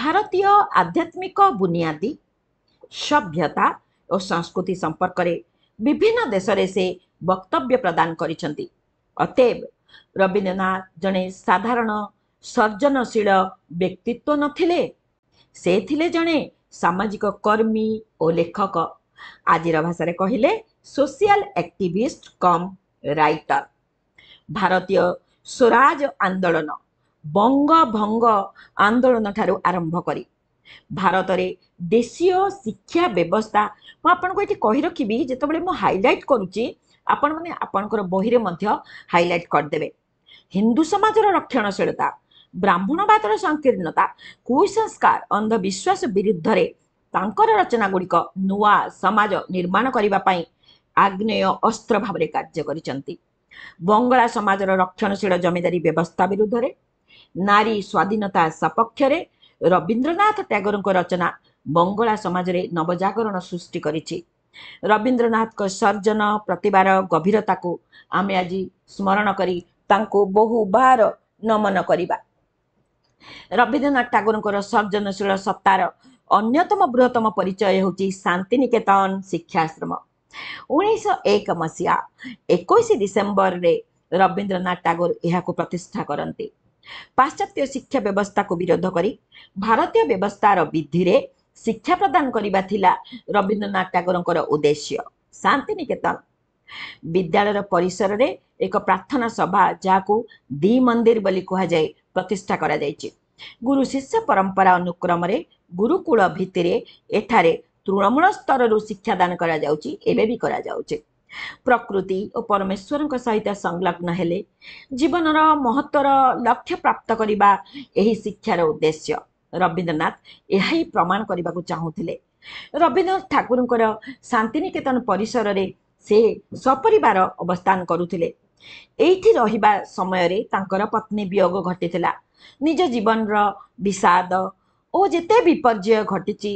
ଭାରତୀୟ ଆଧ୍ୟାତ୍ମିକ ବୁନିଆଦୀ ସଭ୍ୟତା ଓ ସଂସ୍କୃତି ସମ୍ପର୍କରେ ବିଭିନ୍ନ ଦେଶରେ ସେ ବକ୍ତବ୍ୟ ପ୍ରଦାନ କରିଛନ୍ତି ଅତେବ ରବୀନ୍ଦ୍ରନାଥ ଜଣେ ସାଧାରଣ ସର୍ଜନଶୀଳ ବ୍ୟକ୍ତିତ୍ୱ ନଥିଲେ ସେ ଥିଲେ ଜଣେ ସାମାଜିକ କର୍ମୀ ଓ ଲେଖକ ଆଜିର ଭାଷାରେ କହିଲେ ସୋସିଆଲ ଆକ୍ଟିଭିଷ୍ଟ କମ୍ ରାଇଟର ଭାରତୀୟ ସ୍ୱରାଜ ଆନ୍ଦୋଳନ ବଙ୍ଗଭଙ୍ଗ ଆନ୍ଦୋଳନ ଠାରୁ ଆରମ୍ଭ କରି ଭାରତରେ ଦେଶୀୟ ଶିକ୍ଷା ବ୍ୟବସ୍ଥା ମୁଁ ଆପଣଙ୍କୁ ଏଠି କହିରଖିବି ଯେତେବେଳେ ମୁଁ ହାଇଲାଇଟ୍ କରୁଛି ଆପଣମାନେ ଆପଣଙ୍କର ବହିରେ ମଧ୍ୟ ହାଇଲାଇଟ୍ କରିଦେବେ ହିନ୍ଦୁ ସମାଜର ରକ୍ଷଣଶୀଳତା ବ୍ରାହ୍ମଣବାଦର ସଂକୀର୍ଣ୍ଣତା କୁସଂସ୍କାର ଅନ୍ଧବିଶ୍ୱାସ ବିରୁଦ୍ଧରେ ତାଙ୍କର ରଚନାଗୁଡ଼ିକ ନୂଆ ସମାଜ ନିର୍ମାଣ କରିବା ପାଇଁ ଆଗ୍ନେୟ ଅସ୍ତ୍ର ଭାବରେ କାର୍ଯ୍ୟ କରିଛନ୍ତି ବଙ୍ଗଳା ସମାଜର ରକ୍ଷଣଶୀଳ ଜମିଦାରୀ ବ୍ୟବସ୍ଥା ବିରୁଦ୍ଧରେ ନାରୀ ସ୍ୱାଧୀନତା ସପକ୍ଷରେ ରବୀନ୍ଦ୍ରନାଥ ଟାଗୋରଙ୍କ ରଚନା ବଙ୍ଗଳା ସମାଜରେ ନବଜାଗରଣ ସୃଷ୍ଟି କରିଛି ରବୀନ୍ଦ୍ରନାଥଙ୍କ ସର୍ଜନ ପ୍ରତିଭାର ଗଭୀରତାକୁ ଆମେ ଆଜି ସ୍ମରଣ କରି ତାଙ୍କୁ ବହୁବାର ନମନ କରିବା ରବୀନ୍ଦ୍ରନାଥ ଟାଗୋରଙ୍କର ସର୍ଜନଶୀଳ ସତ୍ତାର ଅନ୍ୟତମ ବୃହତ୍ତମ ପରିଚୟ ହେଉଛି ଶାନ୍ତି ନିକେତନ ଶିକ୍ଷାଶ୍ରମ ଉଣେଇଶହ ଏକ ମସିହା ଏକୋଇଶ ଡିସେମ୍ବରରେ ରବୀନ୍ଦ୍ରନାଥ ଟାଗୋର ଏହାକୁ ପ୍ରତିଷ୍ଠା କରନ୍ତି ପାଶ୍ଚାତ୍ୟ ଶିକ୍ଷା ବ୍ୟବସ୍ଥାକୁ ବିରୋଧ କରି ଭାରତୀୟ ବ୍ୟବସ୍ଥାର ବିଧିରେ ଶିକ୍ଷା ପ୍ରଦାନ କରିବା ଥିଲା ରବୀନ୍ଦ୍ରନାଥ ଟାଗୋରଙ୍କର ଉଦ୍ଦେଶ୍ୟ ଶାନ୍ତି ନିକେତନ ବିଦ୍ୟାଳୟର ପରିସରରେ ଏକ ପ୍ରାର୍ଥନା ସଭା ଯାହାକୁ ଦି ମନ୍ଦିର ବୋଲି କୁହାଯାଏ ପ୍ରତିଷ୍ଠା କରାଯାଇଛି ଗୁରୁ ଶିଷ୍ୟ ପରମ୍ପରା ଅନୁକ୍ରମରେ ଗୁରୁକୁଳ ଭିତ୍ତିରେ ଏଠାରେ ତୃଣମୂଳ ସ୍ତରରୁ ଶିକ୍ଷାଦାନ କରାଯାଉଛି ଏବେ ବି କରାଯାଉଛି ପ୍ରକୃତି ଓ ପରମେଶ୍ୱରଙ୍କ ସହିତ ସଂଲଗ୍ନ ହେଲେ ଜୀବନର ମହତ୍ତ୍ୱର ଲକ୍ଷ୍ୟ ପ୍ରାପ୍ତ କରିବା ଏହି ଶିକ୍ଷାର ଉଦ୍ଦେଶ୍ୟ ରବୀନ୍ଦ୍ରନାଥ ଏହା ହିଁ ପ୍ରମାଣ କରିବାକୁ ଚାହୁଁଥିଲେ ରବୀନ୍ଦ୍ରନାଥ ଠାକୁରଙ୍କର ଶାନ୍ତି ନିକେତନ ପରିସରରେ ସେ ସପରିବାର ଅବସ୍ଥାନ କରୁଥିଲେ ଏଇଠି ରହିବା ସମୟରେ ତାଙ୍କର ପତ୍ନୀ ବିୟୋଗ ଘଟିଥିଲା ନିଜ ଜୀବନର ବିଷାଦ ଓ ଯେତେ ବିପର୍ଯ୍ୟୟ ଘଟିଛି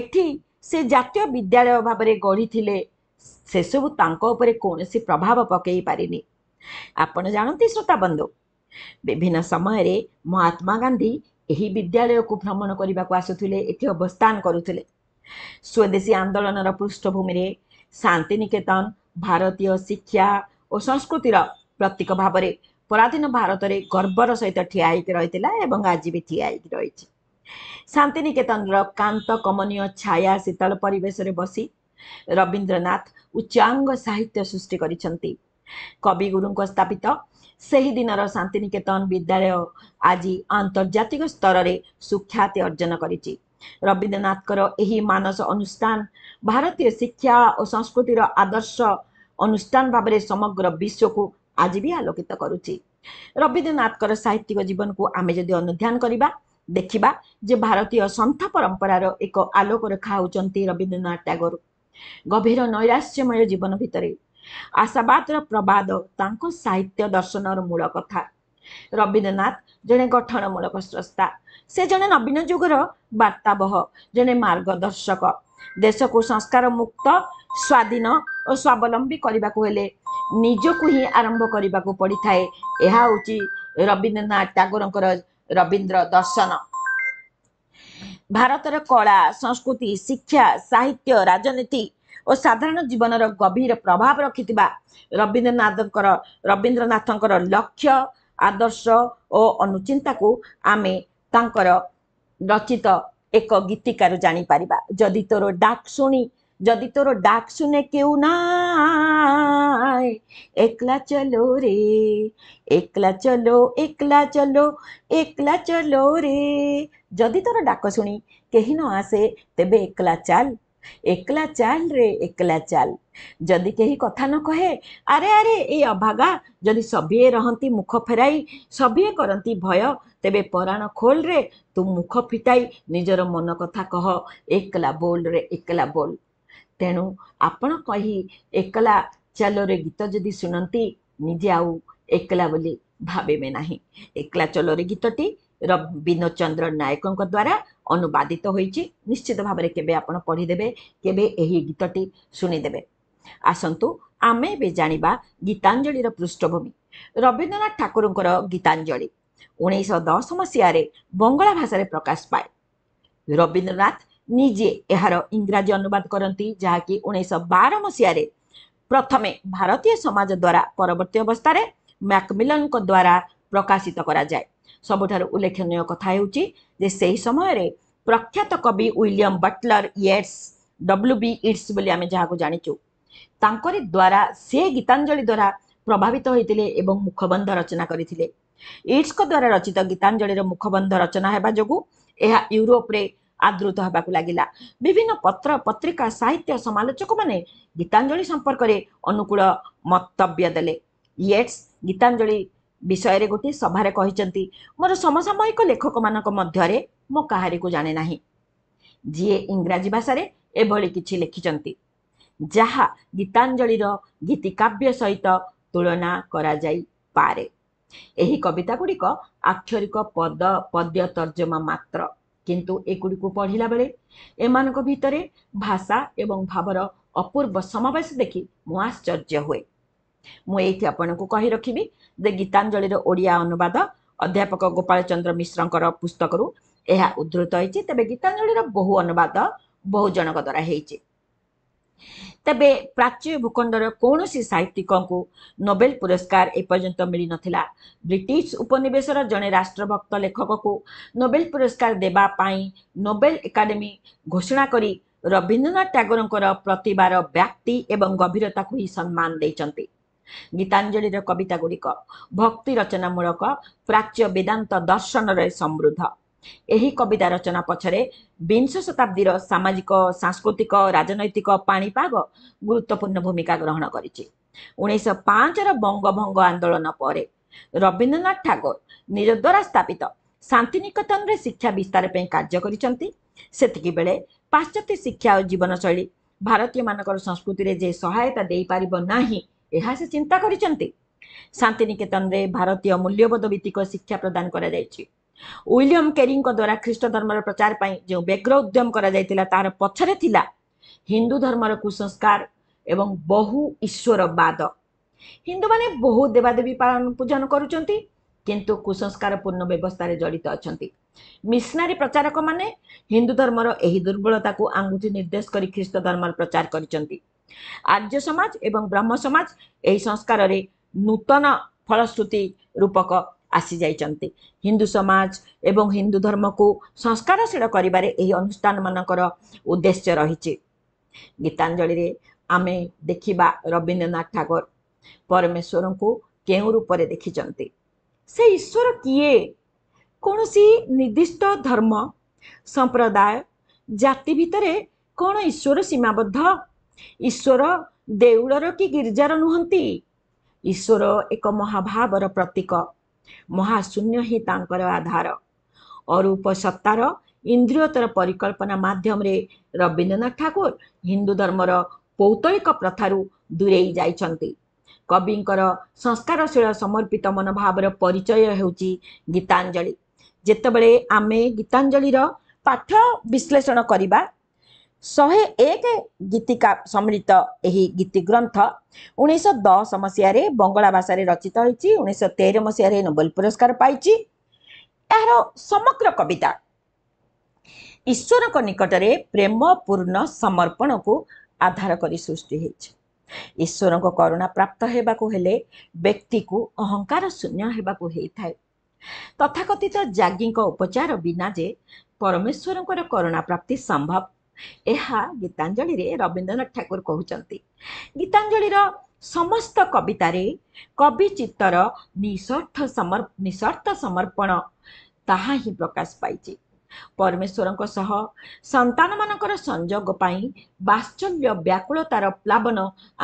ଏଠି ସେ ଜାତୀୟ ବିଦ୍ୟାଳୟ ଭାବରେ ଗଢ଼ିଥିଲେ ସେସବୁ ତାଙ୍କ ଉପରେ କୌଣସି ପ୍ରଭାବ ପକାଇ ପାରିନି ଆପଣ ଜାଣନ୍ତି ଶ୍ରୋତାବନ୍ଧୁ ବିଭିନ୍ନ ସମୟରେ ମହାତ୍ମା ଗାନ୍ଧୀ ଏହି ବିଦ୍ୟାଳୟକୁ ଭ୍ରମଣ କରିବାକୁ ଆସୁଥିଲେ ଏଠି ଅବସ୍ଥାନ କରୁଥିଲେ ସ୍ୱଦେଶୀ ଆନ୍ଦୋଳନର ପୃଷ୍ଠଭୂମିରେ ଶାନ୍ତି ନିକେତନ ଭାରତୀୟ ଶିକ୍ଷା ଓ ସଂସ୍କୃତିର ପ୍ରତୀକ ଭାବରେ ପରାଧୀନ ଭାରତରେ ଗର୍ବର ସହିତ ଠିଆ ହେଇକି ରହିଥିଲା ଏବଂ ଆଜି ବି ଠିଆ ହେଇକି ରହିଛି ଶାନ୍ତି ନିକେତନର କାନ୍ତ କମନୀୟ ଛାୟା ଶୀତଳ ପରିବେଶରେ ବସି रविन्द्रनाथ उच्चाङ्ग साहित्य सृष्टि गरिन्छ कवि गुरु स्थापित सही दिन र शान्ति निकेतन विद्यालय आज अन्तर्जातिक स्तर सुख्याति अर्जन गरिबीन्द्राथको यही मानस अनुष्ठान भारतीय शिक्षा ओ संस्कृतिर आदर्श अनुष्ठान भाव समग्र विश्वको आजकित गरुचि रविन्द्रनाथको साहित्यिक जीवन करिबा देखिबा जे भारतीय सन्थ परम्परार र आलोक आलोकरेखा हौ रविन्द्रनाथ ट्यागोर ଗଭୀର ନୈରାଶ୍ୟମୟ ଜୀବନ ଭିତରେ ଆଶାବାଦର ପ୍ରବାଦ ତାଙ୍କ ସାହିତ୍ୟ ଦର୍ଶନର ମୂଳ କଥା ରବୀନ୍ଦ୍ରନାଥ ଜଣେ ଗଠନ ମୂଳକ ସ୍ରଷ୍ଟା ସେ ଜଣେ ନବୀନ ଯୁଗର ବାର୍ତ୍ତାବହ ଜଣେ ମାର୍ଗଦର୍ଶକ ଦେଶକୁ ସଂସ୍କାର ମୁକ୍ତ ସ୍ଵାଧୀନ ଓ ସ୍ୱାବଲମ୍ବୀ କରିବାକୁ ହେଲେ ନିଜକୁ ହିଁ ଆରମ୍ଭ କରିବାକୁ ପଡ଼ିଥାଏ ଏହା ହେଉଛି ରବୀନ୍ଦ୍ରନାଥ ଟାଗୋରଙ୍କର ରବୀନ୍ଦ୍ର ଦର୍ଶନ ଭାରତର କଳା ସଂସ୍କୃତି ଶିକ୍ଷା ସାହିତ୍ୟ ରାଜନୀତି ଓ ସାଧାରଣ ଜୀବନର ଗଭୀର ପ୍ରଭାବ ରଖିଥିବା ରବୀନ୍ଦ୍ରନାଥଙ୍କର ରବୀନ୍ଦ୍ରନାଥଙ୍କର ଲକ୍ଷ୍ୟ ଆଦର୍ଶ ଓ ଅନୁଚିନ୍ତାକୁ ଆମେ ତାଙ୍କର ରଚିତ ଏକ ଗୀତିକାରୁ ଜାଣିପାରିବା ଯଦି ତୋର ଡାକ୍ ଶୁଣି যদি তোর ডাক শুনে কেউ নাই একলা চলো রে একলা চলো একলা চলো একলা চলো রে যদি তোর ডাক শুনি কেহি ন আসে তেবে একলা চাল একলা চাল রে একলা চাল যদি কেহি কথা ন কহে আরে আরে এই অভাগা যদি সভিয়ে রহন্তি মুখ ফেরাই সভিয়ে করন্তি ভয় তেবে পরাণ খোল রে তু মুখ ফিটাই নিজের মন কথা কহ একলা বোল রে একলা বোল ତେଣୁ ଆପଣ କହି ଏକଲା ଚାଲରେ ଗୀତ ଯଦି ଶୁଣନ୍ତି ନିଜେ ଆଉ ଏକଲା ବୋଲି ଭାବିବେ ନାହିଁ ଏକଲା ଚଲରେ ଗୀତଟି ବିନୋଦ ଚନ୍ଦ୍ର ନାୟକଙ୍କ ଦ୍ୱାରା ଅନୁବାଦିତ ହୋଇଛି ନିଶ୍ଚିତ ଭାବରେ କେବେ ଆପଣ ପଢ଼ିଦେବେ କେବେ ଏହି ଗୀତଟି ଶୁଣିଦେବେ ଆସନ୍ତୁ ଆମେ ଏବେ ଜାଣିବା ଗୀତାଞ୍ଜଳିର ପୃଷ୍ଠଭୂମି ରବୀନ୍ଦ୍ରନାଥ ଠାକୁରଙ୍କର ଗୀତାଞ୍ଜଳି ଉଣେଇଶହ ଦଶ ମସିହାରେ ବଙ୍ଗଳା ଭାଷାରେ ପ୍ରକାଶ ପାଏ ରବୀନ୍ଦ୍ରନାଥ ନିଜେ ଏହାର ଇଂରାଜୀ ଅନୁବାଦ କରନ୍ତି ଯାହାକି ଉଣେଇଶହ ବାର ମସିହାରେ ପ୍ରଥମେ ଭାରତୀୟ ସମାଜ ଦ୍ୱାରା ପରବର୍ତ୍ତୀ ଅବସ୍ଥାରେ ମ୍ୟାକମିଲନଙ୍କ ଦ୍ୱାରା ପ୍ରକାଶିତ କରାଯାଏ ସବୁଠାରୁ ଉଲ୍ଲେଖନୀୟ କଥା ହେଉଛି ଯେ ସେହି ସମୟରେ ପ୍ରଖ୍ୟାତ କବି William Butler Yeats W B Yeats ବୋଲି ଆମେ ଯାହାକୁ ଜାଣିଛୁ ତାଙ୍କରି ଦ୍ୱାରା ସେ ଗୀତାଞ୍ଜଳି ଦ୍ୱାରା ପ୍ରଭାବିତ ହୋଇଥିଲେ ଏବଂ ମୁଖବନ୍ଧ ରଚନା କରିଥିଲେ ଇଟ୍ସଙ୍କ ଦ୍ୱାରା ରଚିତ ଗୀତାଞ୍ଜଳିର ମୁଖବନ୍ଧ ରଚନା ହେବା ଯୋଗୁଁ ଏହା ୟୁରୋପରେ ଆଦୃତ ହେବାକୁ ଲାଗିଲା ବିଭିନ୍ନ ପତ୍ର ପତ୍ରିକା ସାହିତ୍ୟ ସମାଲୋଚକମାନେ ଗୀତାଞ୍ଜଳି ସମ୍ପର୍କରେ ଅନୁକୂଳ ମନ୍ତବ୍ୟ ଦେଲେ ୟେଟ୍ସ ଗୀତାଞ୍ଜଳି ବିଷୟରେ ଗୋଟିଏ ସଭାରେ କହିଛନ୍ତି ମୋର ସମସାମୟିକ ଲେଖକମାନଙ୍କ ମଧ୍ୟରେ ମୁଁ କାହାରିକୁ ଜାଣେ ନାହିଁ ଯିଏ ଇଂରାଜୀ ଭାଷାରେ ଏଭଳି କିଛି ଲେଖିଛନ୍ତି ଯାହା ଗୀତାଞ୍ଜଳିର ଗୀତିକାବ୍ୟ ସହିତ ତୁଳନା କରାଯାଇପାରେ ଏହି କବିତାଗୁଡ଼ିକ ଆକ୍ଷରିକ ପଦ ପଦ୍ୟ ତର୍ଜମା ମାତ୍ର କିନ୍ତୁ ଏଗୁଡ଼ିକୁ ପଢ଼ିଲା ବେଳେ ଏମାନଙ୍କ ଭିତରେ ଭାଷା ଏବଂ ଭାବର ଅପୂର୍ବ ସମାବେଶ ଦେଖି ମୁଁ ଆଶ୍ଚର୍ଯ୍ୟ ହୁଏ ମୁଁ ଏଇଠି ଆପଣଙ୍କୁ କହି ରଖିବି ଯେ ଗୀତାଞ୍ଜଳିର ଓଡ଼ିଆ ଅନୁବାଦ ଅଧ୍ୟାପକ ଗୋପାଳ ଚନ୍ଦ୍ର ମିଶ୍ରଙ୍କର ପୁସ୍ତକରୁ ଏହା ଉଦ୍ଧୃତ ହୋଇଛି ତେବେ ଗୀତାଞ୍ଜଳିର ବହୁ ଅନୁବାଦ ବହୁ ଜଣଙ୍କ ଦ୍ୱାରା ହେଇଛି ତେବେ ପ୍ରାଚ୍ୟ ଭୂଖଣ୍ଡର କୌଣସି ସାହିତ୍ୟିକଙ୍କୁ ନୋବେଲ ପୁରସ୍କାର ଏପର୍ଯ୍ୟନ୍ତ ମିଳିନଥିଲା ବ୍ରିଟିଶ ଉପନିବେଶର ଜଣେ ରାଷ୍ଟ୍ରଭକ୍ତ ଲେଖକକୁ ନୋବେଲ ପୁରସ୍କାର ଦେବା ପାଇଁ ନୋବେଲ ଏକାଡେମୀ ଘୋଷଣା କରି ରବୀନ୍ଦ୍ରନାଥ ଟାଗୋରଙ୍କର ପ୍ରତିଭାର ବ୍ୟାପ୍ତି ଏବଂ ଗଭୀରତାକୁ ହିଁ ସମ୍ମାନ ଦେଇଛନ୍ତି ଗୀତାଞ୍ଜଳିର କବିତାଗୁଡ଼ିକ ଭକ୍ତି ରଚନାମୂଳକ ପ୍ରାଚ୍ୟ ବେଦାନ୍ତ ଦର୍ଶନରେ ସମୃଦ୍ଧ ଏହି କବିତା ରଚନା ପଛରେ ବିଂଶ ଶତାବ୍ଦୀର ସାମାଜିକ ସାଂସ୍କୃତିକ ରାଜନୈତିକ ପାଣିପାଗ ଗୁରୁତ୍ୱପୂର୍ଣ୍ଣ ଭୂମିକା ଗ୍ରହଣ କରିଛି ଉଣେଇଶହ ପାଞ୍ଚର ବଙ୍ଗଭଙ୍ଗ ଆନ୍ଦୋଳନ ପରେ ରବୀନ୍ଦ୍ରନାଥ ଠାକୁର ନିଜ ଦ୍ୱାରା ସ୍ଥାପିତ ଶାନ୍ତି ନିକେତନରେ ଶିକ୍ଷା ବିସ୍ତାର ପାଇଁ କାର୍ଯ୍ୟ କରିଛନ୍ତି ସେତିକିବେଳେ ପାଶ୍ଚାତ୍ୟ ଶିକ୍ଷା ଓ ଜୀବନଶୈଳୀ ଭାରତୀୟମାନଙ୍କର ସଂସ୍କୃତିରେ ଯେ ସହାୟତା ଦେଇପାରିବ ନାହିଁ ଏହା ସେ ଚିନ୍ତା କରିଛନ୍ତି ଶାନ୍ତି ନିକେତନରେ ଭାରତୀୟ ମୂଲ୍ୟବୋଧ ଭିତ୍ତିକ ଶିକ୍ଷା ପ୍ରଦାନ କରାଯାଇଛି ୱିଲିୟମ୍ କେରିଙ୍କ ଦ୍ୱାରା ଖ୍ରୀଷ୍ଟ ଧର୍ମର ପ୍ରଚାର ପାଇଁ ଯେଉଁ ବ୍ୟଗ୍ର ଉଦ୍ୟମ କରାଯାଇଥିଲା ତାହାର ପଛରେ ଥିଲା ହିନ୍ଦୁ ଧର୍ମର କୁସଂସ୍କାର ଏବଂ ବହୁ ଈଶ୍ୱରବାଦ ହିନ୍ଦୁମାନେ ବହୁ ଦେବାଦେବୀ ପାଳନ ପୂଜନ କରୁଛନ୍ତି କିନ୍ତୁ କୁସଂସ୍କାରପୂର୍ଣ୍ଣ ବ୍ୟବସ୍ଥାରେ ଜଡ଼ିତ ଅଛନ୍ତି ମିଶନାରୀ ପ୍ରଚାରକମାନେ ହିନ୍ଦୁ ଧର୍ମର ଏହି ଦୁର୍ବଳତାକୁ ଆଙ୍ଗୁଠି ନିର୍ଦ୍ଦେଶ କରି ଖ୍ରୀଷ୍ଟ ଧର୍ମର ପ୍ରଚାର କରିଛନ୍ତି ଆର୍ଯ୍ୟ ସମାଜ ଏବଂ ବ୍ରହ୍ମ ସମାଜ ଏହି ସଂସ୍କାରରେ ନୂତନ ଫଳଶ୍ରୁତି ରୂପକ ଆସିଯାଇଛନ୍ତି ହିନ୍ଦୁ ସମାଜ ଏବଂ ହିନ୍ଦୁ ଧର୍ମକୁ ସଂସ୍କାରଶୀଳ କରିବାରେ ଏହି ଅନୁଷ୍ଠାନମାନଙ୍କର ଉଦ୍ଦେଶ୍ୟ ରହିଛି ଗୀତାଞ୍ଜଳିରେ ଆମେ ଦେଖିବା ରବୀନ୍ଦ୍ରନାଥ ଠାକୁର ପରମେଶ୍ୱରଙ୍କୁ କେଉଁ ରୂପରେ ଦେଖିଛନ୍ତି ସେ ଈଶ୍ୱର କିଏ କୌଣସି ନିର୍ଦ୍ଦିଷ୍ଟ ଧର୍ମ ସମ୍ପ୍ରଦାୟ ଜାତି ଭିତରେ କ'ଣ ଈଶ୍ୱର ସୀମାବଦ୍ଧ ଈଶ୍ୱର ଦେଉଳର କି ଗୀର୍ଜାର ନୁହନ୍ତି ଈଶ୍ୱର ଏକ ମହାଭାବର ପ୍ରତୀକ ମହାଶୂନ୍ୟ ହିଁ ତାଙ୍କର ଆଧାର ଅରୂପ ସତ୍ତାର ଇନ୍ଦ୍ରିୟତର ପରିକଳ୍ପନା ମାଧ୍ୟମରେ ରବୀନ୍ଦ୍ରନାଥ ଠାକୁର ହିନ୍ଦୁ ଧର୍ମର ପୌତଳିକ ପ୍ରଥାରୁ ଦୂରେଇ ଯାଇଛନ୍ତି କବିଙ୍କର ସଂସ୍କାରଶୀଳ ସମର୍ପିତ ମନୋଭାବର ପରିଚୟ ହେଉଛି ଗୀତାଞ୍ଜଳି ଯେତେବେଳେ ଆମେ ଗୀତାଞ୍ଜଳିର ପାଠ ବିଶ୍ଳେଷଣ କରିବା ଶହେ ଏକ ଗୀତିକା ସମ୍ମିଳିତ ଏହି ଗୀତି ଗ୍ରନ୍ଥ ଉଣେଇଶହ ଦଶ ମସିହାରେ ବଙ୍ଗଳା ଭାଷାରେ ରଚିତ ହୋଇଛି ଉଣେଇଶହ ତେର ମସିହାରେ ନୋବେଲ ପୁରସ୍କାର ପାଇଛି ଏହାର ସମଗ୍ର କବିତା ଈଶ୍ୱରଙ୍କ ନିକଟରେ ପ୍ରେମ ପୂର୍ଣ୍ଣ ସମର୍ପଣକୁ ଆଧାର କରି ସୃଷ୍ଟି ହୋଇଛି ଈଶ୍ୱରଙ୍କ କରୁଣା ପ୍ରାପ୍ତ ହେବାକୁ ହେଲେ ବ୍ୟକ୍ତିକୁ ଅହଙ୍କାର ଶୂନ୍ୟ ହେବାକୁ ହେଇଥାଏ ତଥାକଥିତ ଜାଗିଙ୍କ ଉପଚାର ବିନା ଯେ ପରମେଶ୍ୱରଙ୍କର କରୁଣା ପ୍ରାପ୍ତି ସମ୍ଭବ ଏହା ଗୀତାଞ୍ଜଳିରେ ରବୀନ୍ଦ୍ରନାଥ ଠାକୁର କହୁଛନ୍ତି ଗୀତାଞ୍ଜଳିର ସମସ୍ତ କବିତାରେ କବି ଚିତ୍ତର ନିଃସର୍ଥ ନିଃସର୍ଥ ସମର୍ପଣ ତାହା ହିଁ ପ୍ରକାଶ ପାଇଛି ପରମେଶ୍ୱରଙ୍କ ସହ ସନ୍ତାନମାନଙ୍କର ସଂଯୋଗ ପାଇଁ ବାତ୍ସଲ୍ୟ ବ୍ୟାକୁଳତାର ପ୍ଲାବନ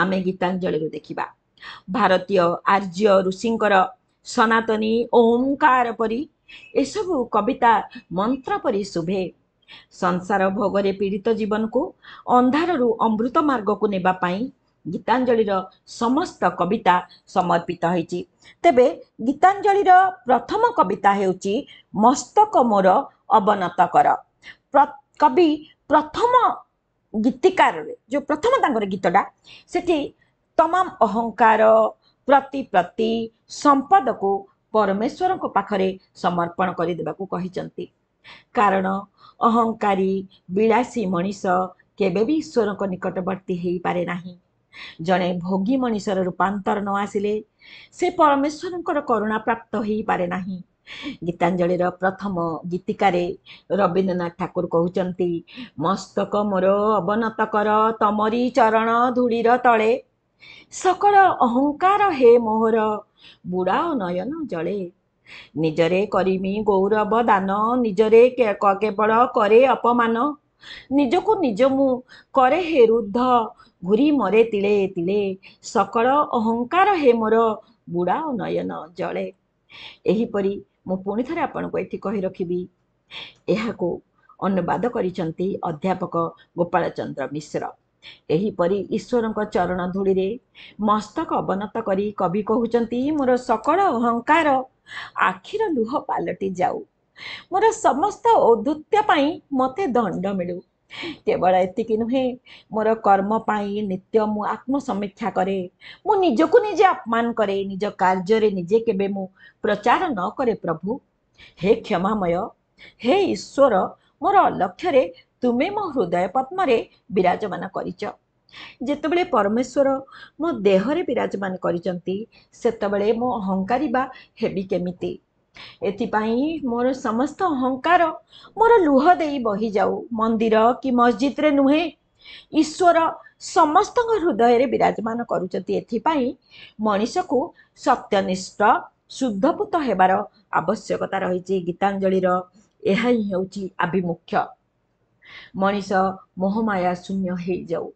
ଆମେ ଗୀତାଞ୍ଜଳିରୁ ଦେଖିବା ଭାରତୀୟ ଆର୍ଯ୍ୟ ଋଷିଙ୍କର ସନାତନୀ ଓଂକାର ପରି ଏସବୁ କବିତା ମନ୍ତ୍ର ପରି ଶୁଭେ ସଂସାର ଭୋଗରେ ପୀଡ଼ିତ ଜୀବନକୁ ଅନ୍ଧାରରୁ ଅମୃତ ମାର୍ଗକୁ ନେବା ପାଇଁ ଗୀତାଞ୍ଜଳିର ସମସ୍ତ କବିତା ସମର୍ପିତ ହୋଇଛି ତେବେ ଗୀତାଞ୍ଜଳିର ପ୍ରଥମ କବିତା ହେଉଛି ମସ୍ତକ ମୋର ଅବନତ କର କବି ପ୍ରଥମ ଗୀତିକାରରେ ଯେଉଁ ପ୍ରଥମ ତାଙ୍କର ଗୀତଟା ସେଠି ତମାମ ଅହଙ୍କାର ପ୍ରତି ପ୍ରତି ସମ୍ପଦକୁ ପରମେଶ୍ୱରଙ୍କ ପାଖରେ ସମର୍ପଣ କରିଦେବାକୁ କହିଛନ୍ତି କାରଣ ଅହଙ୍କାରୀ ବିଳାସୀ ମଣିଷ କେବେ ବି ଈଶ୍ୱରଙ୍କ ନିକଟବର୍ତ୍ତୀ ହେଇପାରେ ନାହିଁ ଜଣେ ଭୋଗୀ ମଣିଷର ରୂପାନ୍ତର ନ ଆସିଲେ ସେ ପରମେଶ୍ୱରଙ୍କର କରୁଣା ପ୍ରାପ୍ତ ହେଇପାରେ ନାହିଁ ଗୀତାଞ୍ଜଳିର ପ୍ରଥମ ଗୀତିକାରେ ରବୀନ୍ଦ୍ରନାଥ ଠାକୁର କହୁଛନ୍ତି ମସ୍ତକ ମୋର ଅବନତ କର ତମରି ଚରଣ ଧୂଳିର ତଳେ ସକଳ ଅହଙ୍କାର ହେ ମୋହର ବୁଡ଼ାଓ ନୟନ ଜଳେ ନିଜରେ କରିମି ଗୌରବ ଦାନ ନିଜରେ କେବଳ କରେ ଅପମାନ ନିଜକୁ ନିଜ ମୁଁ କରେ ହେ ରୁଦ୍ଧ ଘୁରି ମରେ ତିଳେ ତିଳେ ସକଳ ଅହଙ୍କାର ହେ ମୋର ବୁଢ଼ା ଓ ନୟନ ଜଳେ ଏହିପରି ମୁଁ ପୁଣି ଥରେ ଆପଣଙ୍କୁ ଏଠି କହି ରଖିବି ଏହାକୁ ଅନୁବାଦ କରିଛନ୍ତି ଅଧ୍ୟାପକ ଗୋପାଳ ଚନ୍ଦ୍ର ମିଶ୍ର ଏହିପରି ଈଶ୍ୱରଙ୍କ ଚରଣ ଧୂଳିରେ ମସ୍ତକ ଅବନତ କରି କବି କହୁଛନ୍ତି ମୋର ସକଳ ଅହଙ୍କାର ଆଖିର ଲୁହ ପାଲଟି ଯାଉ ମୋର ସମସ୍ତ ଔଦୃତ୍ୟ ପାଇଁ ମୋତେ ଦଣ୍ଡ ମିଳୁ କେବଳ ଏତିକି ନୁହେଁ ମୋର କର୍ମ ପାଇଁ ନିତ୍ୟ ମୁଁ ଆତ୍ମସମୀକ୍ଷା କରେ ମୁଁ ନିଜକୁ ନିଜେ ଅପମାନ କରେ ନିଜ କାର୍ଯ୍ୟରେ ନିଜେ କେବେ ମୁଁ ପ୍ରଚାର ନ କରେ ପ୍ରଭୁ ହେ କ୍ଷମାମୟ ହେ ଈଶ୍ୱର ମୋର ଅଲକ୍ଷ୍ୟରେ ତୁମେ ମୋ ହୃଦୟ ପଦ୍ମରେ ବିରାଜମାନ କରିଛ ଯେତେବେଳେ ପରମେଶ୍ୱର ମୋ ଦେହରେ ବିରାଜମାନ କରିଛନ୍ତି ସେତେବେଳେ ମୋ ଅହଙ୍କାରିବା ହେବି କେମିତି ଏଥିପାଇଁ ମୋର ସମସ୍ତ ଅହଙ୍କାର ମୋର ଲୁହ ଦେଇ ବହିଯାଉ ମନ୍ଦିର କି ମସଜିଦରେ ନୁହେଁ ଈଶ୍ୱର ସମସ୍ତଙ୍କ ହୃଦୟରେ ବିରାଜମାନ କରୁଛନ୍ତି ଏଥିପାଇଁ ମଣିଷକୁ ସତ୍ୟନିଷ୍ଠ ଶୁଦ୍ଧପୂତ ହେବାର ଆବଶ୍ୟକତା ରହିଛି ଗୀତାଞ୍ଜଳିର ଏହା ହିଁ ହେଉଛି ଆଭିମୁଖ୍ୟ ମଣିଷ ମୋହମାୟା ଶୂନ୍ୟ ହେଇଯାଉ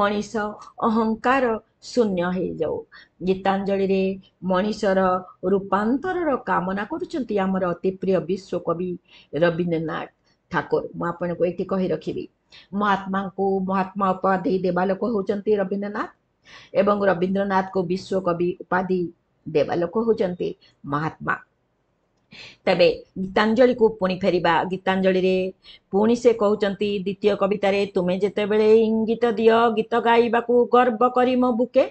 ମଣିଷ ଅହଙ୍କାର ଶୂନ୍ୟ ହେଇଯାଉ ଗୀତାଞ୍ଜଳିରେ ମଣିଷର ରୂପାନ୍ତରର କାମନା କରୁଛନ୍ତି ଆମର ଅତି ପ୍ରିୟ ବିଶ୍ୱକବି ରବୀନ୍ଦ୍ରନାଥ ଠାକୁର ମୁଁ ଆପଣଙ୍କୁ ଏଠି କହି ରଖିବି ମହାତ୍ମାଙ୍କୁ ମହାତ୍ମା ଉପାଧି ଦେବା ଲୋକ ହେଉଛନ୍ତି ରବୀନ୍ଦ୍ରନାଥ ଏବଂ ରବୀନ୍ଦ୍ରନାଥଙ୍କୁ ବିଶ୍ୱକବି ଉପାଧି ଦେବା ଲୋକ ହେଉଛନ୍ତି ମହାତ୍ମା ତେବେ ଗୀତାଞ୍ଜଳିକୁ ପୁଣି ଫେରିବା ଗୀତାଞ୍ଜଳିରେ ପୁଣି ସେ କହୁଛନ୍ତି ଦ୍ୱିତୀୟ କବିତାରେ ତୁମେ ଯେତେବେଳେ ଇଙ୍ଗିତ ଦିଅ ଗୀତ ଗାଇବାକୁ ଗର୍ବ କରି ମୋ ବୁକେ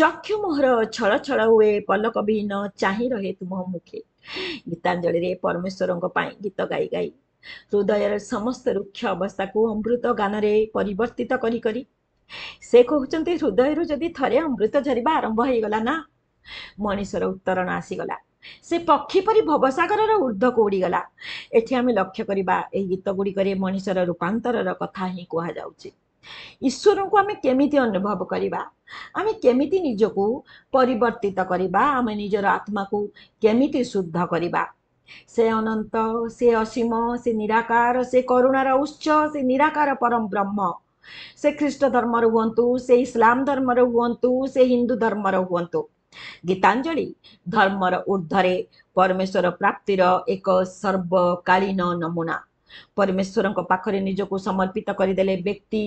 ଚକ୍ଷୁ ମୋହର ଛଳ ଛଳ ହୁଏ ପଲକ ବିହୀନ ଚାହିଁ ରହେ ତୁମ ମୁଖେ ଗୀତାଞ୍ଜଳିରେ ପରମେଶ୍ୱରଙ୍କ ପାଇଁ ଗୀତ ଗାଇ ଗାଇ ହୃଦୟର ସମସ୍ତ ରୁକ୍ଷ ଅବସ୍ଥାକୁ ଅମୃତ ଗାନରେ ପରିବର୍ତ୍ତିତ କରି କରି ସେ କହୁଛନ୍ତି ହୃଦୟରୁ ଯଦି ଥରେ ଅମୃତ ଝରିବା ଆରମ୍ଭ ହେଇଗଲା ନା ମଣିଷର ଉତ୍ତରଣ ଆସିଗଲା ସେ ପକ୍ଷୀ ପରି ଭବସାଗରର ଉର୍ଦ୍ଧକୁ ଉଡ଼ିଗଲା ଏଠି ଆମେ ଲକ୍ଷ୍ୟ କରିବା ଏହି ଗୀତ ଗୁଡ଼ିକରେ ମଣିଷର ରୂପାନ୍ତରର କଥା ହିଁ କୁହାଯାଉଛି ଈଶ୍ୱରଙ୍କୁ ଆମେ କେମିତି ଅନୁଭବ କରିବା ଆମେ କେମିତି ନିଜକୁ ପରିବର୍ତ୍ତିତ କରିବା ଆମେ ନିଜର ଆତ୍ମାକୁ କେମିତି ଶୁଦ୍ଧ କରିବା ସେ ଅନନ୍ତ ସେ ଅସୀମ ସେ ନିରାକାର ସେ କରୁଣାର ଉତ୍ସ ସେ ନିରାକାର ପରମ ବ୍ରହ୍ମ ସେ ଖ୍ରୀଷ୍ଟ ଧର୍ମର ହୁଅନ୍ତୁ ସେ ଇସଲାମ ଧର୍ମର ହୁଅନ୍ତୁ ସେ ହିନ୍ଦୁ ଧର୍ମର ହୁଅନ୍ତୁ ଗୀତାଞ୍ଜଳି ଧର୍ମର ଉର୍ଦ୍ଧ୍ୱରେ ପରମେଶ୍ୱର ପ୍ରାପ୍ତିର ଏକ ସର୍ବକାଳୀନ ନମୁନା ପରମେଶ୍ୱରଙ୍କ ପାଖରେ ନିଜକୁ ସମର୍ପିତ କରିଦେଲେ ବ୍ୟକ୍ତି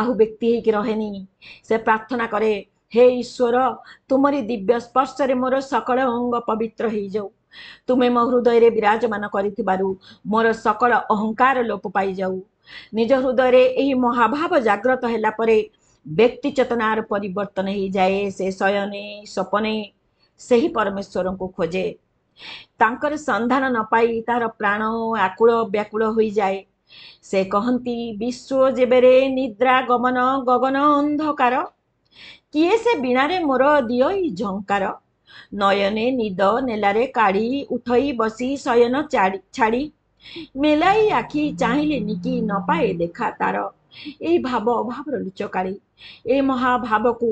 ଆହୁ ବ୍ୟକ୍ତି ହେଇକି ରହେନି ସେ ପ୍ରାର୍ଥନା କରେ ହେ ଈଶ୍ୱର ତୁମରି ଦିବ୍ୟ ସ୍ପର୍ଶରେ ମୋର ସକଳ ଅଙ୍ଗ ପବିତ୍ର ହେଇଯାଉ ତୁମେ ମୋ ହୃଦୟରେ ବିରାଜମାନ କରିଥିବାରୁ ମୋର ସକଳ ଅହଙ୍କାର ଲୋପ ପାଇଯାଉ ନିଜ ହୃଦୟରେ ଏହି ମହାଭାବ ଜାଗ୍ରତ ହେଲା ପରେ ব্যক্তি চেতনার পরিবর্তন হয়ে সে শয়নে স্বপনে ସେହି ପରମେଶ୍ୱରଙ୍କୁ ଖୋଜେ ତାଙ୍କର ସନ୍ଧାନ ନ ପାଇ ତାର ପ୍ରାଣ ଆକୁଳ ବ୍ୟାକୁଳ ହୋଇଯାଏ ସେ କହନ୍ତି ବିଶ୍ୱ ଯେବେରେ ନିଦ୍ରା ଗମନ ଗଗନ ଅନ୍ଧକାର କିଏ ସେ ବୀଣାରେ ମୋର ଦିଅଇ ଝଙ୍କାର ନୟନେ ନିଦ ନେଲାରେ କାଢ଼ି ଉଠଇ ବସି ଶୟନ ଛାଡ଼ି ମେଲାଇ ଆଖି ଚାହିଁଲେ ନିକି ନ ପାଏ ଦେଖା ତାର ଏଇ ଭାବ ଅଭାବର ଲୁଚକାଳି ଏ ମହାଭାବକୁ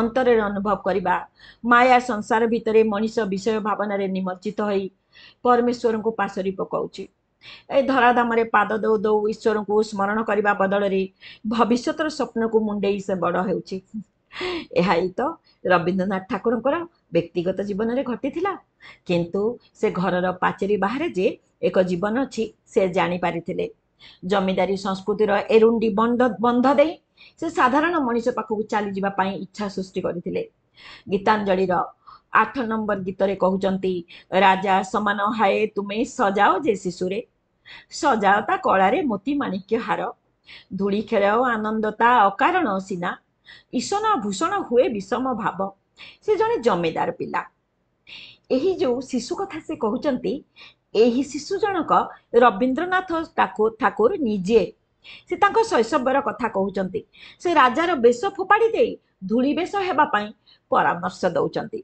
ଅନ୍ତରରେ ଅନୁଭବ କରିବା ମାୟା ସଂସାର ଭିତରେ ମଣିଷ ବିଷୟ ଭାବନାରେ ନିମଜ୍ଜିତ ହୋଇ ପରମେଶ୍ୱରଙ୍କୁ ପାଶୋରି ପକାଉଛି ଏ ଧରାଧାମରେ ପାଦ ଦଉ ଦଉ ଈଶ୍ୱରଙ୍କୁ ସ୍ମରଣ କରିବା ବଦଳରେ ଭବିଷ୍ୟତର ସ୍ୱପ୍ନକୁ ମୁଣ୍ଡେଇ ସେ ବଡ଼ ହେଉଛି ଏହା ହିଁ ତ ରବୀନ୍ଦ୍ରନାଥ ଠାକୁରଙ୍କର ବ୍ୟକ୍ତିଗତ ଜୀବନରେ ଘଟିଥିଲା କିନ୍ତୁ ସେ ଘରର ପାଚେରୀ ବାହାରେ ଯେ ଏକ ଜୀବନ ଅଛି ସେ ଜାଣିପାରିଥିଲେ ଜମିଦାରୀ ସଂସ୍କୃତିର ଏରୁଣ୍ଡି ବନ୍ଧ ବନ୍ଧ ଦେଇ ସେ ସାଧାରଣ ମଣିଷ ପାଖକୁ ଚାଲିଯିବା ପାଇଁ ଇଚ୍ଛା ସୃଷ୍ଟି କରିଥିଲେ ଗୀତାଞ୍ଜଳିର ଆଠ ନମ୍ବର ଗୀତରେ କହୁଛନ୍ତି ରାଜା ସମାନ ହାଏ ତୁମେ ସଜାଅ ଯେ ଶିଶୁରେ ସଜାଅ ତା କଳାରେ ମୋତି ମାଣିକ୍ୟ ହାର ଧୂଳି ଖେଳ ଆନନ୍ଦ ତା ଅକାରଣ ସିନା ଇସନ ଭୂଷଣ ହୁଏ ବିଷମ ଭାବ ସେ ଜଣେ ଜମିଦାର ପିଲା ଏହି ଯୋଉ ଶିଶୁ କଥା ସେ କହୁଛନ୍ତି ଏହି ଶିଶୁ ଜଣକ ରବୀନ୍ଦ୍ରନାଥ ଠାକୁର ନିଜେ ସେ ତାଙ୍କ ଶୈଶବର କଥା କହୁଛନ୍ତି ସେ ରାଜାର ବେଶ ଫୋପାଡ଼ି ଦେଇ ଧୂଳିବେଶ ହେବା ପାଇଁ ପରାମର୍ଶ ଦେଉଛନ୍ତି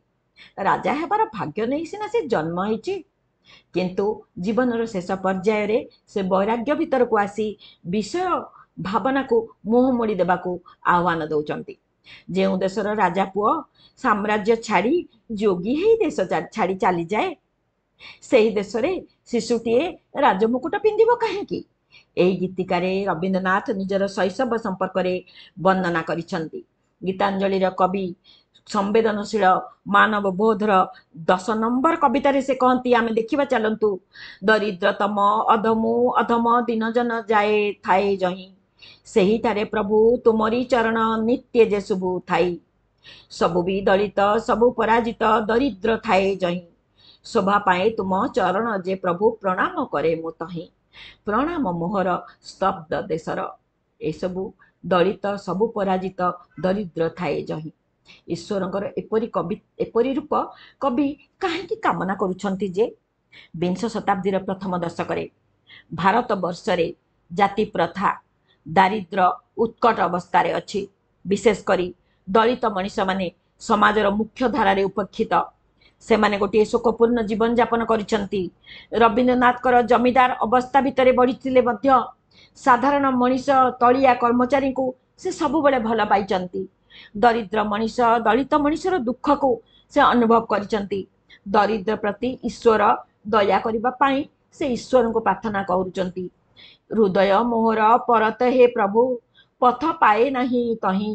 ରାଜା ହେବାର ଭାଗ୍ୟ ନେଇ ସିନା ସେ ଜନ୍ମ ହେଇଛି କିନ୍ତୁ ଜୀବନର ଶେଷ ପର୍ଯ୍ୟାୟରେ ସେ ବୈରାଗ୍ୟ ଭିତରକୁ ଆସି ବିଷୟ ଭାବନାକୁ ମୁହଁ ମୋଡ଼ି ଦେବାକୁ ଆହ୍ୱାନ ଦେଉଛନ୍ତି ଯେଉଁ ଦେଶର ରାଜା ପୁଅ ସାମ୍ରାଜ୍ୟ ଛାଡ଼ି ଯୋଗୀ ହେଇ ଦେଶ ଛାଡ଼ି ଚାଲିଯାଏ ସେହି ଦେଶରେ ଶିଶୁଟିଏ ରାଜମୁକୁଟ ପିନ୍ଧିବ କାହିଁକି ଏହି ଗୀତିକାରେ ରବୀନ୍ଦ୍ରନାଥ ନିଜର ଶୈଶବ ସମ୍ପର୍କରେ ବର୍ଣ୍ଣନା କରିଛନ୍ତି ଗୀତାଞ୍ଜଳିର କବି ସମ୍ବେଦନଶୀଳ ମାନବ ବୋଧର ଦଶ ନମ୍ବର କବିତାରେ ସେ କହନ୍ତି ଆମେ ଦେଖିବା ଚାଲନ୍ତୁ ଦରିଦ୍ରତମ ଅଧମୁ ଅଧମ ଦିନ ଜନ ଯାଏ ଥାଏ ଜହି ସେହିଠାରେ ପ୍ରଭୁ ତୁମରି ଚରଣ ନିତ୍ୟ ଯେ ଶୁଭୁ ଥାଇ ସବୁ ବି ଦଳିତ ସବୁ ପରାଜିତ ଦରିଦ୍ର ଥାଏ ଜହି ଶୋଭା ପାଇଁ ତୁମ ଚରଣ ଯେ ପ୍ରଭୁ ପ୍ରଣାମ କରେ ମୁଁ ତହିଁ ପ୍ରଣାମ ମୋହର ସ୍ତବ୍ଧ ଦେଶର ଏସବୁ ଦଳିତ ସବୁ ପରାଜିତ ଦରିଦ୍ର ଥାଏ ଜହିଁ ଈଶ୍ୱରଙ୍କର ଏପରି କବି ଏପରି ରୂପ କବି କାହିଁକି କାମନା କରୁଛନ୍ତି ଯେ ବିଂଶ ଶତାବ୍ଦୀର ପ୍ରଥମ ଦଶକରେ ଭାରତ ବର୍ଷରେ ଜାତି ପ୍ରଥା ଦାରିଦ୍ର୍ୟ ଉତ୍କଟ ଅବସ୍ଥାରେ ଅଛି ବିଶେଷ କରି ଦଳିତ ମଣିଷମାନେ ସମାଜର ମୁଖ୍ୟ ଧାରାରେ ଉପେକ୍ଷିତ ସେମାନେ ଗୋଟିଏ ଶୋକପୂର୍ଣ୍ଣ ଜୀବନଯାପନ କରିଛନ୍ତି ରବୀନ୍ଦ୍ରନାଥଙ୍କର ଜମିଦାର ଅବସ୍ଥା ଭିତରେ ବଢ଼ିଥିଲେ ମଧ୍ୟ ସାଧାରଣ ମଣିଷ ତଳିଆ କର୍ମଚାରୀଙ୍କୁ ସେ ସବୁବେଳେ ଭଲ ପାଇଛନ୍ତି ଦରିଦ୍ର ମଣିଷ ଦଳିତ ମଣିଷର ଦୁଃଖକୁ ସେ ଅନୁଭବ କରିଛନ୍ତି ଦରିଦ୍ର ପ୍ରତି ଈଶ୍ୱର ଦୟା କରିବା ପାଇଁ ସେ ଈଶ୍ୱରଙ୍କୁ ପ୍ରାର୍ଥନା କରୁଛନ୍ତି ହୃଦୟ ମୋହର ପରତ ହେ ପ୍ରଭୁ ପଥ ପାଏ ନାହିଁ ତହିଁ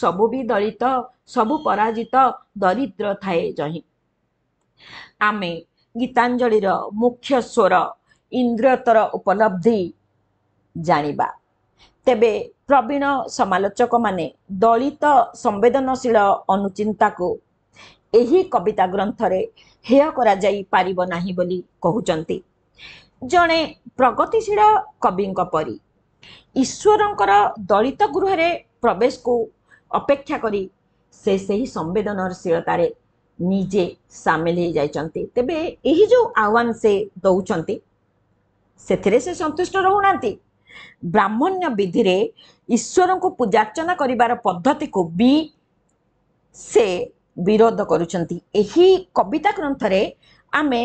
ସବୁ ବି ଦଳିତ ସବୁ ପରାଜିତ ଦରିଦ୍ର ଥାଏ ଜହିଁ ଆମେ ଗୀତାଞ୍ଜଳିର ମୁଖ୍ୟ ସ୍ୱର ଇନ୍ଦ୍ରିୟତର ଉପଲବ୍ଧି ଜାଣିବା ତେବେ ପ୍ରବୀଣ ସମାଲୋଚକମାନେ ଦଳିତ ସମ୍ବେଦନଶୀଳ ଅନୁଚିନ୍ତାକୁ ଏହି କବିତା ଗ୍ରନ୍ଥରେ ହେୟ କରାଯାଇପାରିବ ନାହିଁ ବୋଲି କହୁଛନ୍ତି ଜଣେ ପ୍ରଗତିଶୀଳ କବିଙ୍କ ପରି ଈଶ୍ୱରଙ୍କର ଦଳିତ ଗୃହରେ ପ୍ରବେଶକୁ ଅପେକ୍ଷା କରି ସେ ସେହି ସମ୍ବେଦନଶୀଳତାରେ ନିଜେ ସାମିଲ ହୋଇଯାଇଛନ୍ତି ତେବେ ଏହି ଯେଉଁ ଆହ୍ୱାନ ସେ ଦେଉଛନ୍ତି ସେଥିରେ ସେ ସନ୍ତୁଷ୍ଟ ରହୁନାହାନ୍ତି ବ୍ରାହ୍ମଣ୍ୟ ବିଧିରେ ଈଶ୍ୱରଙ୍କୁ ପୂଜାର୍ଚ୍ଚନା କରିବାର ପଦ୍ଧତିକୁ ବି ସେ ବିରୋଧ କରୁଛନ୍ତି ଏହି କବିତା ଗ୍ରନ୍ଥରେ ଆମେ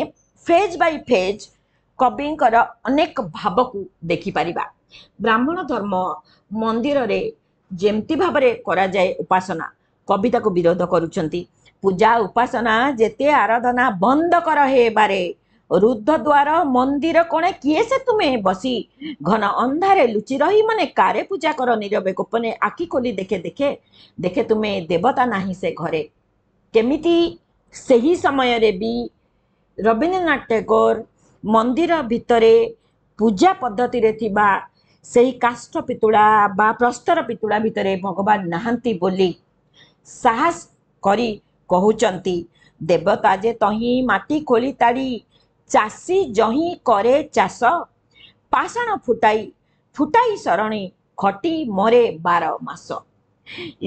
ଫେଜ୍ ବାଇ ଫେଜ୍ କବିଙ୍କର ଅନେକ ଭାବକୁ ଦେଖିପାରିବା ବ୍ରାହ୍ମଣ ଧର୍ମ ମନ୍ଦିରରେ ଯେମିତି ଭାବରେ କରାଯାଏ ଉପାସନା କବିତାକୁ ବିରୋଧ କରୁଛନ୍ତି पूजा उपासना जेते आराधना बंद कर हे बारे रुद्ध द्वार मंदिर कोणे किए से तुम्हें बसी घन अंधारे लुचि रही मने कारे पूजा कर नीरवे गोपने आखि खोली देखे देखे देखे तुम्हें देवता नहीं से घरे केमिति ସେହି भी ବି टेगोर मंदिर ମନ୍ଦିର पूजा पद्धति ପଦ୍ଧତିରେ ଥିବା ସେହି କାଷ୍ଠ ପିତୁଳା ବା ପ୍ରସ୍ତର ପିତୁଳା ଭିତରେ ଭଗବାନ ନାହାନ୍ତି ବୋଲି ସାହସ କରି କହୁଛନ୍ତି ଦେବତା ଯେ ତହିଁ ମାଟି ଖୋଲି ତାଡ଼ି ଚାଷୀ ଜହି କରେ ଚାଷ ପାଷାଣ ଫୁଟାଇ ଫୁଟାଇ ସରଣି ଖଟି ମରେ ବାର ମାସ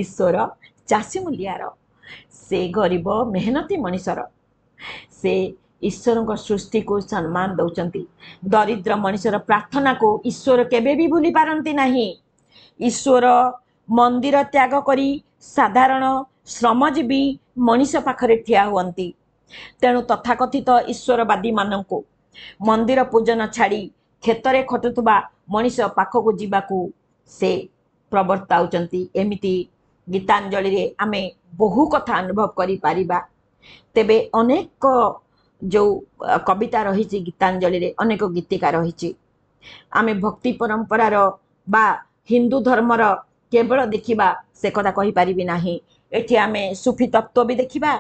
ଈଶ୍ୱର ଚାଷୀ ମୂଲିଆର ସେ ଗରିବ ମେହନତି ମଣିଷର ସେ ଈଶ୍ୱରଙ୍କ ସୃଷ୍ଟିକୁ ସମ୍ମାନ ଦେଉଛନ୍ତି ଦରିଦ୍ର ମଣିଷର ପ୍ରାର୍ଥନାକୁ ଈଶ୍ୱର କେବେ ବି ଭୁଲି ପାରନ୍ତି ନାହିଁ ଈଶ୍ୱର ମନ୍ଦିର ତ୍ୟାଗ କରି ସାଧାରଣ ଶ୍ରମଜୀବୀ ମଣିଷ ପାଖରେ ଠିଆ ହୁଅନ୍ତି ତେଣୁ ତଥାକଥିତ ଈଶ୍ୱରବାଦୀମାନଙ୍କୁ ମନ୍ଦିର ପୂଜନ ଛାଡ଼ି କ୍ଷେତରେ ଖଟୁଥିବା ମଣିଷ ପାଖକୁ ଯିବାକୁ ସେ ପ୍ରବର୍ତ୍ତାଉଛନ୍ତି ଏମିତି ଗୀତାଞ୍ଜଳିରେ ଆମେ ବହୁ କଥା ଅନୁଭବ କରିପାରିବା ତେବେ ଅନେକ ଯେଉଁ କବିତା ରହିଛି ଗୀତାଞ୍ଜଳିରେ ଅନେକ ଗୀତିକା ରହିଛି ଆମେ ଭକ୍ତି ପରମ୍ପରାର ବା ହିନ୍ଦୁ ଧର୍ମର କେବଳ ଦେଖିବା ସେ କଥା କହିପାରିବି ନାହିଁ ଏଠି ଆମେ ସୁଫି ତତ୍ତ୍ୱ ବି ଦେଖିବା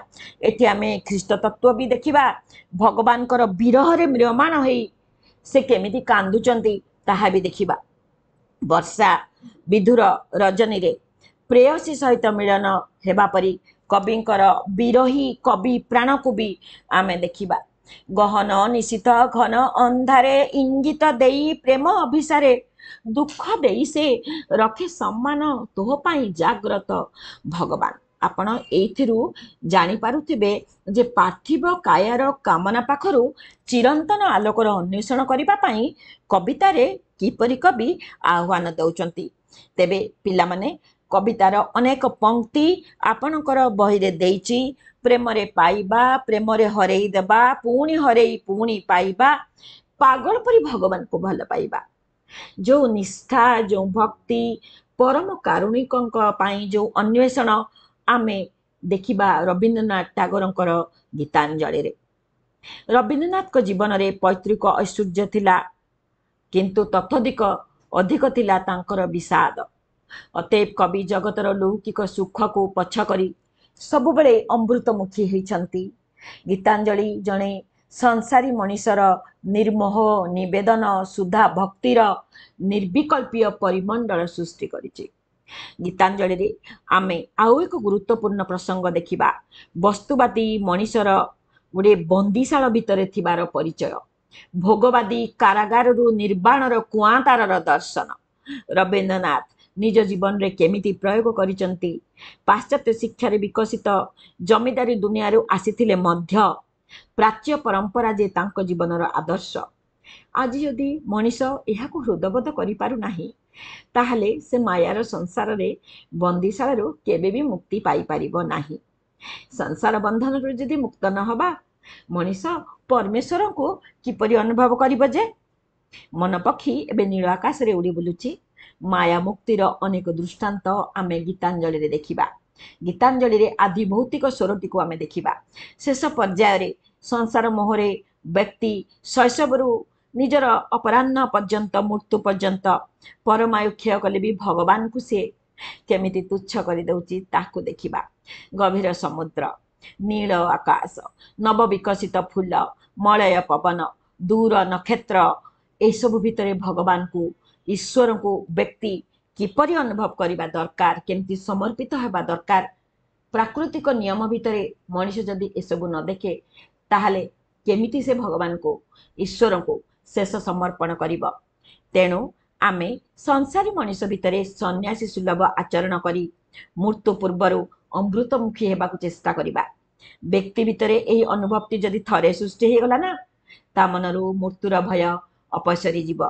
ଏଠି ଆମେ ଖ୍ରୀଷ୍ଟ ତତ୍ତ୍ୱ ବି ଦେଖିବା ଭଗବାନଙ୍କର ବିରହରେ ମ୍ରିୟମାଣ ହେଇ ସେ କେମିତି କାନ୍ଦୁଛନ୍ତି ତାହା ବି ଦେଖିବା ବର୍ଷା ବିଧୁର ରଜନୀରେ ପ୍ରେୟସୀ ସହିତ ମିଳନ ହେବା ପରି କବିଙ୍କର ବିରହୀ କବି ପ୍ରାଣକୁ ବି ଆମେ ଦେଖିବା ଗହନ ନିଶିତ ଘନ ଅନ୍ଧାରେ ଇଙ୍ଗିତ ଦେଇ ପ୍ରେମ ଅଭିସାରେ ଦୁଃଖ ଦେଇ ସେ ରଖେ ସମ୍ମାନ ତୋ ପାଇଁ ଜାଗ୍ରତ ଭଗବାନ ଆପଣ ଏଇଥିରୁ ଜାଣିପାରୁଥିବେ ଯେ ପାର୍ଥିବ କାୟାର କାମନା ପାଖରୁ ଚିରନ୍ତନ ଆଲୋକର ଅନ୍ୱେଷଣ କରିବା ପାଇଁ କବିତାରେ କିପରି କବି ଆହ୍ୱାନ ଦେଉଛନ୍ତି ତେବେ ପିଲାମାନେ କବିତାର ଅନେକ ପଙ୍କ୍ତି ଆପଣଙ୍କର ବହିରେ ଦେଇଛି ପ୍ରେମରେ ପାଇବା ପ୍ରେମରେ ହରେଇ ଦେବା ପୁଣି ହରେଇ ପୁଣି ପାଇବା ପାଗଳ ପରି ଭଗବାନଙ୍କୁ ଭଲ ପାଇବା ଯେଉଁ ନିଷ୍ଠା ଯେଉଁ ଭକ୍ତି ପରମ କାରୁଣିକଙ୍କ ପାଇଁ ଯେଉଁ ଅନ୍ୱେଷଣ ଆମେ ଦେଖିବା ରବୀନ୍ଦ୍ରନାଥ ଟାଗୋରଙ୍କର ଗୀତାଞ୍ଜଳିରେ ରବୀନ୍ଦ୍ରନାଥଙ୍କ ଜୀବନରେ ପୈତୃକ ଐଶ୍ୱର୍ଯ୍ୟ ଥିଲା କିନ୍ତୁ ତତ୍ୱଧିକ ଅଧିକ ଥିଲା ତାଙ୍କର ବିଷାଦ ଅତେବ କବି ଜଗତର ଲୌକିକ ସୁଖକୁ ପଛ କରି ସବୁବେଳେ ଅମୃତମୁଖୀ ହୋଇଛନ୍ତି ଗୀତାଞ୍ଜଳି ଜଣେ ସଂସାରୀ ମଣିଷର ନିର୍ମୋହ ନିବେଦନ ସୁଧା ଭକ୍ତିର ନିର୍ବିକଳ୍ପୀୟ ପରିମଣ୍ଡଳ ସୃଷ୍ଟି କରିଛି ଗୀତାଞ୍ଜଳିରେ ଆମେ ଆଉ ଏକ ଗୁରୁତ୍ୱପୂର୍ଣ୍ଣ ପ୍ରସଙ୍ଗ ଦେଖିବା ବସ୍ତୁବାଦୀ ମଣିଷର ଗୋଟିଏ ବନ୍ଦିଶାଳ ଭିତରେ ଥିବାର ପରିଚୟ ଭୋଗବାଦୀ କାରାଗାରରୁ ନିର୍ବାଣର କୁଆଁତାରର ଦର୍ଶନ ରବୀନ୍ଦ୍ରନାଥ ନିଜ ଜୀବନରେ କେମିତି ପ୍ରୟୋଗ କରିଛନ୍ତି ପାଶ୍ଚାତ୍ୟ ଶିକ୍ଷାରେ ବିକଶିତ ଜମିଦାରୀ ଦୁନିଆରୁ ଆସିଥିଲେ ମଧ୍ୟ ପ୍ରାଚ୍ୟ ପରମ୍ପରା ଯେ ତାଙ୍କ ଜୀବନର ଆଦର୍ଶ ଆଜି ଯଦି ମଣିଷ ଏହାକୁ ହୃଦବୋଧ କରିପାରୁନାହିଁ ତାହେଲେ ସେ ମାୟାର ସଂସାରରେ ବନ୍ଦିଶାଳରୁ କେବେ ବି ମୁକ୍ତି ପାଇପାରିବ ନାହିଁ ସଂସାର ବନ୍ଧନରୁ ଯଦି ମୁକ୍ତ ନ ହେବା ମଣିଷ ପରମେଶ୍ୱରଙ୍କୁ କିପରି ଅନୁଭବ କରିବ ଯେ ମନ ପକ୍ଷୀ ଏବେ ନୀଳ ଆକାଶରେ ଉଡ଼ି ବୁଲୁଛି ମାୟା ମୁକ୍ତିର ଅନେକ ଦୃଷ୍ଟାନ୍ତ ଆମେ ଗୀତାଞ୍ଜଳିରେ ଦେଖିବା ଗୀତାଞ୍ଜଳିରେ ଆଦି ଭୌତିକ ସ୍ୱରଟିକୁ ଆମେ ଦେଖିବା ଶେଷ ପର୍ଯ୍ୟାୟରେ ସଂସାର ମୋହରେ ବ୍ୟକ୍ତି ଶୈଶବରୁ ନିଜର ଅପରାହ୍ନ ପର୍ଯ୍ୟନ୍ତ ମୃତ୍ୟୁ ପର୍ଯ୍ୟନ୍ତ ପରମାୟୁ କ୍ଷୟ କଲେ ବି ଭଗବାନଙ୍କୁ ସେ କେମିତି ତୁଚ୍ଛ କରିଦେଉଛି ତାହାକୁ ଦେଖିବା ଗଭୀର ସମୁଦ୍ର ନୀଳ ଆକାଶ ନବବିକଶିତ ଫୁଲ ମଳୟ ପବନ ଦୂର ନକ୍ଷତ୍ର ଏସବୁ ଭିତରେ ଭଗବାନଙ୍କୁ ଈଶ୍ୱରଙ୍କୁ ବ୍ୟକ୍ତି କିପରି ଅନୁଭବ କରିବା ଦରକାର କେମିତି ସମର୍ପିତ ହେବା ଦରକାର ପ୍ରାକୃତିକ ନିୟମ ଭିତରେ ମଣିଷ ଯଦି ଏସବୁ ନ ଦେଖେ ତାହେଲେ କେମିତି ସେ ଭଗବାନଙ୍କୁ ଈଶ୍ୱରଙ୍କୁ ଶେଷ ସମର୍ପଣ କରିବ ତେଣୁ ଆମେ ସଂସାରୀ ମଣିଷ ଭିତରେ ସନ୍ନ୍ୟାସୀ ସୁଲଭ ଆଚରଣ କରି ମୃତ୍ୟୁ ପୂର୍ବରୁ ଅମୃତମୁଖୀ ହେବାକୁ ଚେଷ୍ଟା କରିବା ବ୍ୟକ୍ତି ଭିତରେ ଏହି ଅନୁଭବଟି ଯଦି ଥରେ ସୃଷ୍ଟି ହେଇଗଲା ନା ତା ମନରୁ ମୃତ୍ୟୁର ଭୟ ଅପସରିଯିବ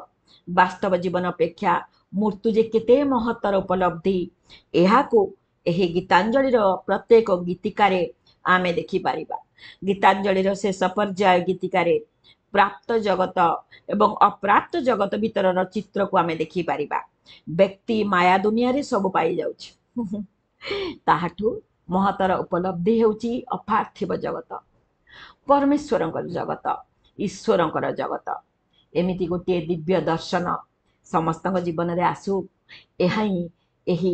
ବାସ୍ତବ ଜୀବନ ଅପେକ୍ଷା ମୃତ୍ୟୁ ଯେ କେତେ ମହତ୍ତର ଉପଲବ୍ଧି ଏହାକୁ ଏହି ଗୀତାଞ୍ଜଳିର ପ୍ରତ୍ୟେକ ଗୀତିକାରେ ଆମେ ଦେଖିପାରିବା ଗୀତାଞ୍ଜଳିର ଶେଷ ପର୍ଯ୍ୟାୟ ଗୀତିକାରେ ପ୍ରାପ୍ତ ଜଗତ ଏବଂ ଅପ୍ରାପ୍ତ ଜଗତ ଭିତରର ଚିତ୍ରକୁ ଆମେ ଦେଖିପାରିବା ବ୍ୟକ୍ତି ମାୟା ଦୁନିଆରେ ସବୁ ପାଇଯାଉଛି ତାହାଠୁ ମହତର ଉପଲବ୍ଧି ହେଉଛି ଅପାର୍ଥିବ ଜଗତ ପରମେଶ୍ୱରଙ୍କର ଜଗତ ଈଶ୍ୱରଙ୍କର ଜଗତ ଏମିତି ଗୋଟିଏ ଦିବ୍ୟ ଦର୍ଶନ ସମସ୍ତଙ୍କ ଜୀବନରେ ଆସୁ ଏହା ହିଁ ଏହି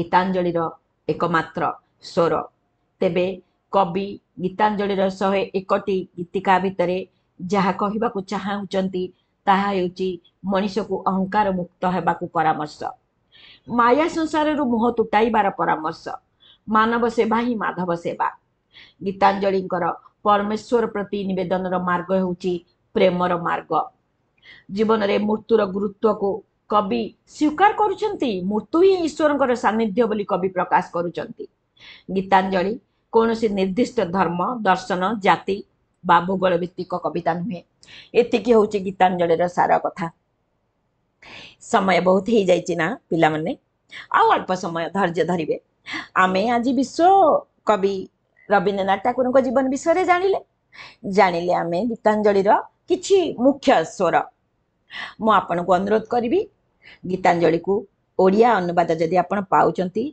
ଗୀତାଞ୍ଜଳିର ଏକମାତ୍ର ସ୍ୱର ତେବେ କବି ଗୀତାଞ୍ଜଳିର ଶହେ ଏକଟି ଗୀତିକା ଭିତରେ ଯାହା କହିବାକୁ ଚାହୁଁଛନ୍ତି ତାହା ହେଉଛି ମଣିଷକୁ ଅହଙ୍କାର ମୁକ୍ତ ହେବାକୁ ପରାମର୍ଶ ମାୟା ସଂସାରରୁ ମୁହଁ ତୁଟାଇବାର ପରାମର୍ଶ ମାନବ ସେବା ହିଁ ମାଧବ ସେବା ଗୀତାଞ୍ଜଳିଙ୍କର ପରମେଶ୍ୱର ପ୍ରତି ନିବେଦନର ମାର୍ଗ ହେଉଛି ପ୍ରେମର ମାର୍ଗ जीवन में मृत्युर गुरुत्व को कवि स्वीकार करत्यु ही ईश्वर सानिध्य बोली कवि प्रकाश कर गीतांजलि कौन सी निर्दिष्ट धर्म दर्शन जाति भूगोल भित्तिक कविता नुहे एति हूँ गीतांजलि सार कथा समय बहुत ही जा ना पाने अल्प समय धर्ज धरवे आम आज विश्व कवि रवीन्द्रनाथ ठाकुर जीवन विषय जान लें जान लें आम गीतांजलि कि मुख्य स्वर ମୁଁ ଆପଣଙ୍କୁ ଅନୁରୋଧ କରିବି ଗୀତାଞ୍ଜଳିକୁ ଓଡ଼ିଆ ଅନୁବାଦ ଯଦି ଆପଣ ପାଉଛନ୍ତି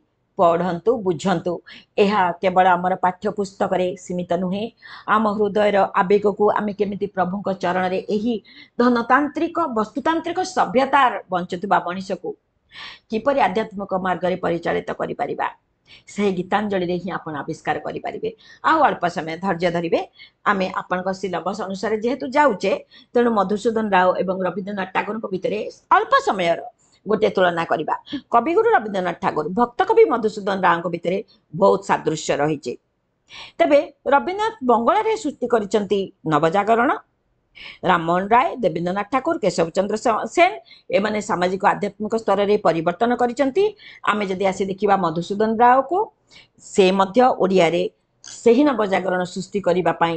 ପଢ଼ନ୍ତୁ ବୁଝନ୍ତୁ ଏହା କେବଳ ଆମର ପାଠ୍ୟପୁସ୍ତକରେ ସୀମିତ ନୁହେଁ ଆମ ହୃଦୟର ଆବେଗକୁ ଆମେ କେମିତି ପ୍ରଭୁଙ୍କ ଚରଣରେ ଏହି ଧନତାନ୍ତ୍ରିକ ବସ୍ତୁତାନ୍ତ୍ରିକ ସଭ୍ୟତା ବଞ୍ଚୁଥିବା ମଣିଷକୁ କିପରି ଆଧ୍ୟାତ୍ମିକ ମାର୍ଗରେ ପରିଚାଳିତ କରିପାରିବା ସେହି ଗୀତାଞ୍ଜଳିରେ ହିଁ ଆପଣ ଆବିଷ୍କାର କରିପାରିବେ ଆଉ ଅଳ୍ପ ସମୟ ଧୈର୍ଯ୍ୟ ଧରିବେ ଆମେ ଆପଣଙ୍କ ସିଲବସ୍ ଅନୁସାରେ ଯେହେତୁ ଯାଉଛେ ତେଣୁ ମଧୁସୂଦନ ରାଓ ଏବଂ ରବୀନ୍ଦ୍ରନାଥ ଟାଗୋରଙ୍କ ଭିତରେ ଅଳ୍ପ ସମୟର ଗୋଟେ ତୁଳନା କରିବା କବିଗୁରୁ ରବୀନ୍ଦ୍ରନାଥ ଠାକୁର ଭକ୍ତ କବି ମଧୁସୂଦନ ରାଓଙ୍କ ଭିତରେ ବହୁତ ସାଦୃଶ୍ୟ ରହିଛି ତେବେ ରବୀନ୍ଦ୍ରନାଥ ବଙ୍ଗଳାରେ ସୃଷ୍ଟି କରିଛନ୍ତି ନବଜାଗରଣ ରାମମୋହନ ରାୟ ଦେବେନ୍ଦ୍ରନାଥ ଠାକୁର କେଶବ ଚନ୍ଦ୍ର ସେନ ଏମାନେ ସାମାଜିକ ଆଧ୍ୟାତ୍ମିକ ସ୍ତରରେ ପରିବର୍ତ୍ତନ କରିଛନ୍ତି ଆମେ ଯଦି ଆସି ଦେଖିବା ମଧୁସୂଦନ ରାଓକୁ ସେ ମଧ୍ୟ ଓଡ଼ିଆରେ ସେହି ନବଜାଗରଣ ସୃଷ୍ଟି କରିବା ପାଇଁ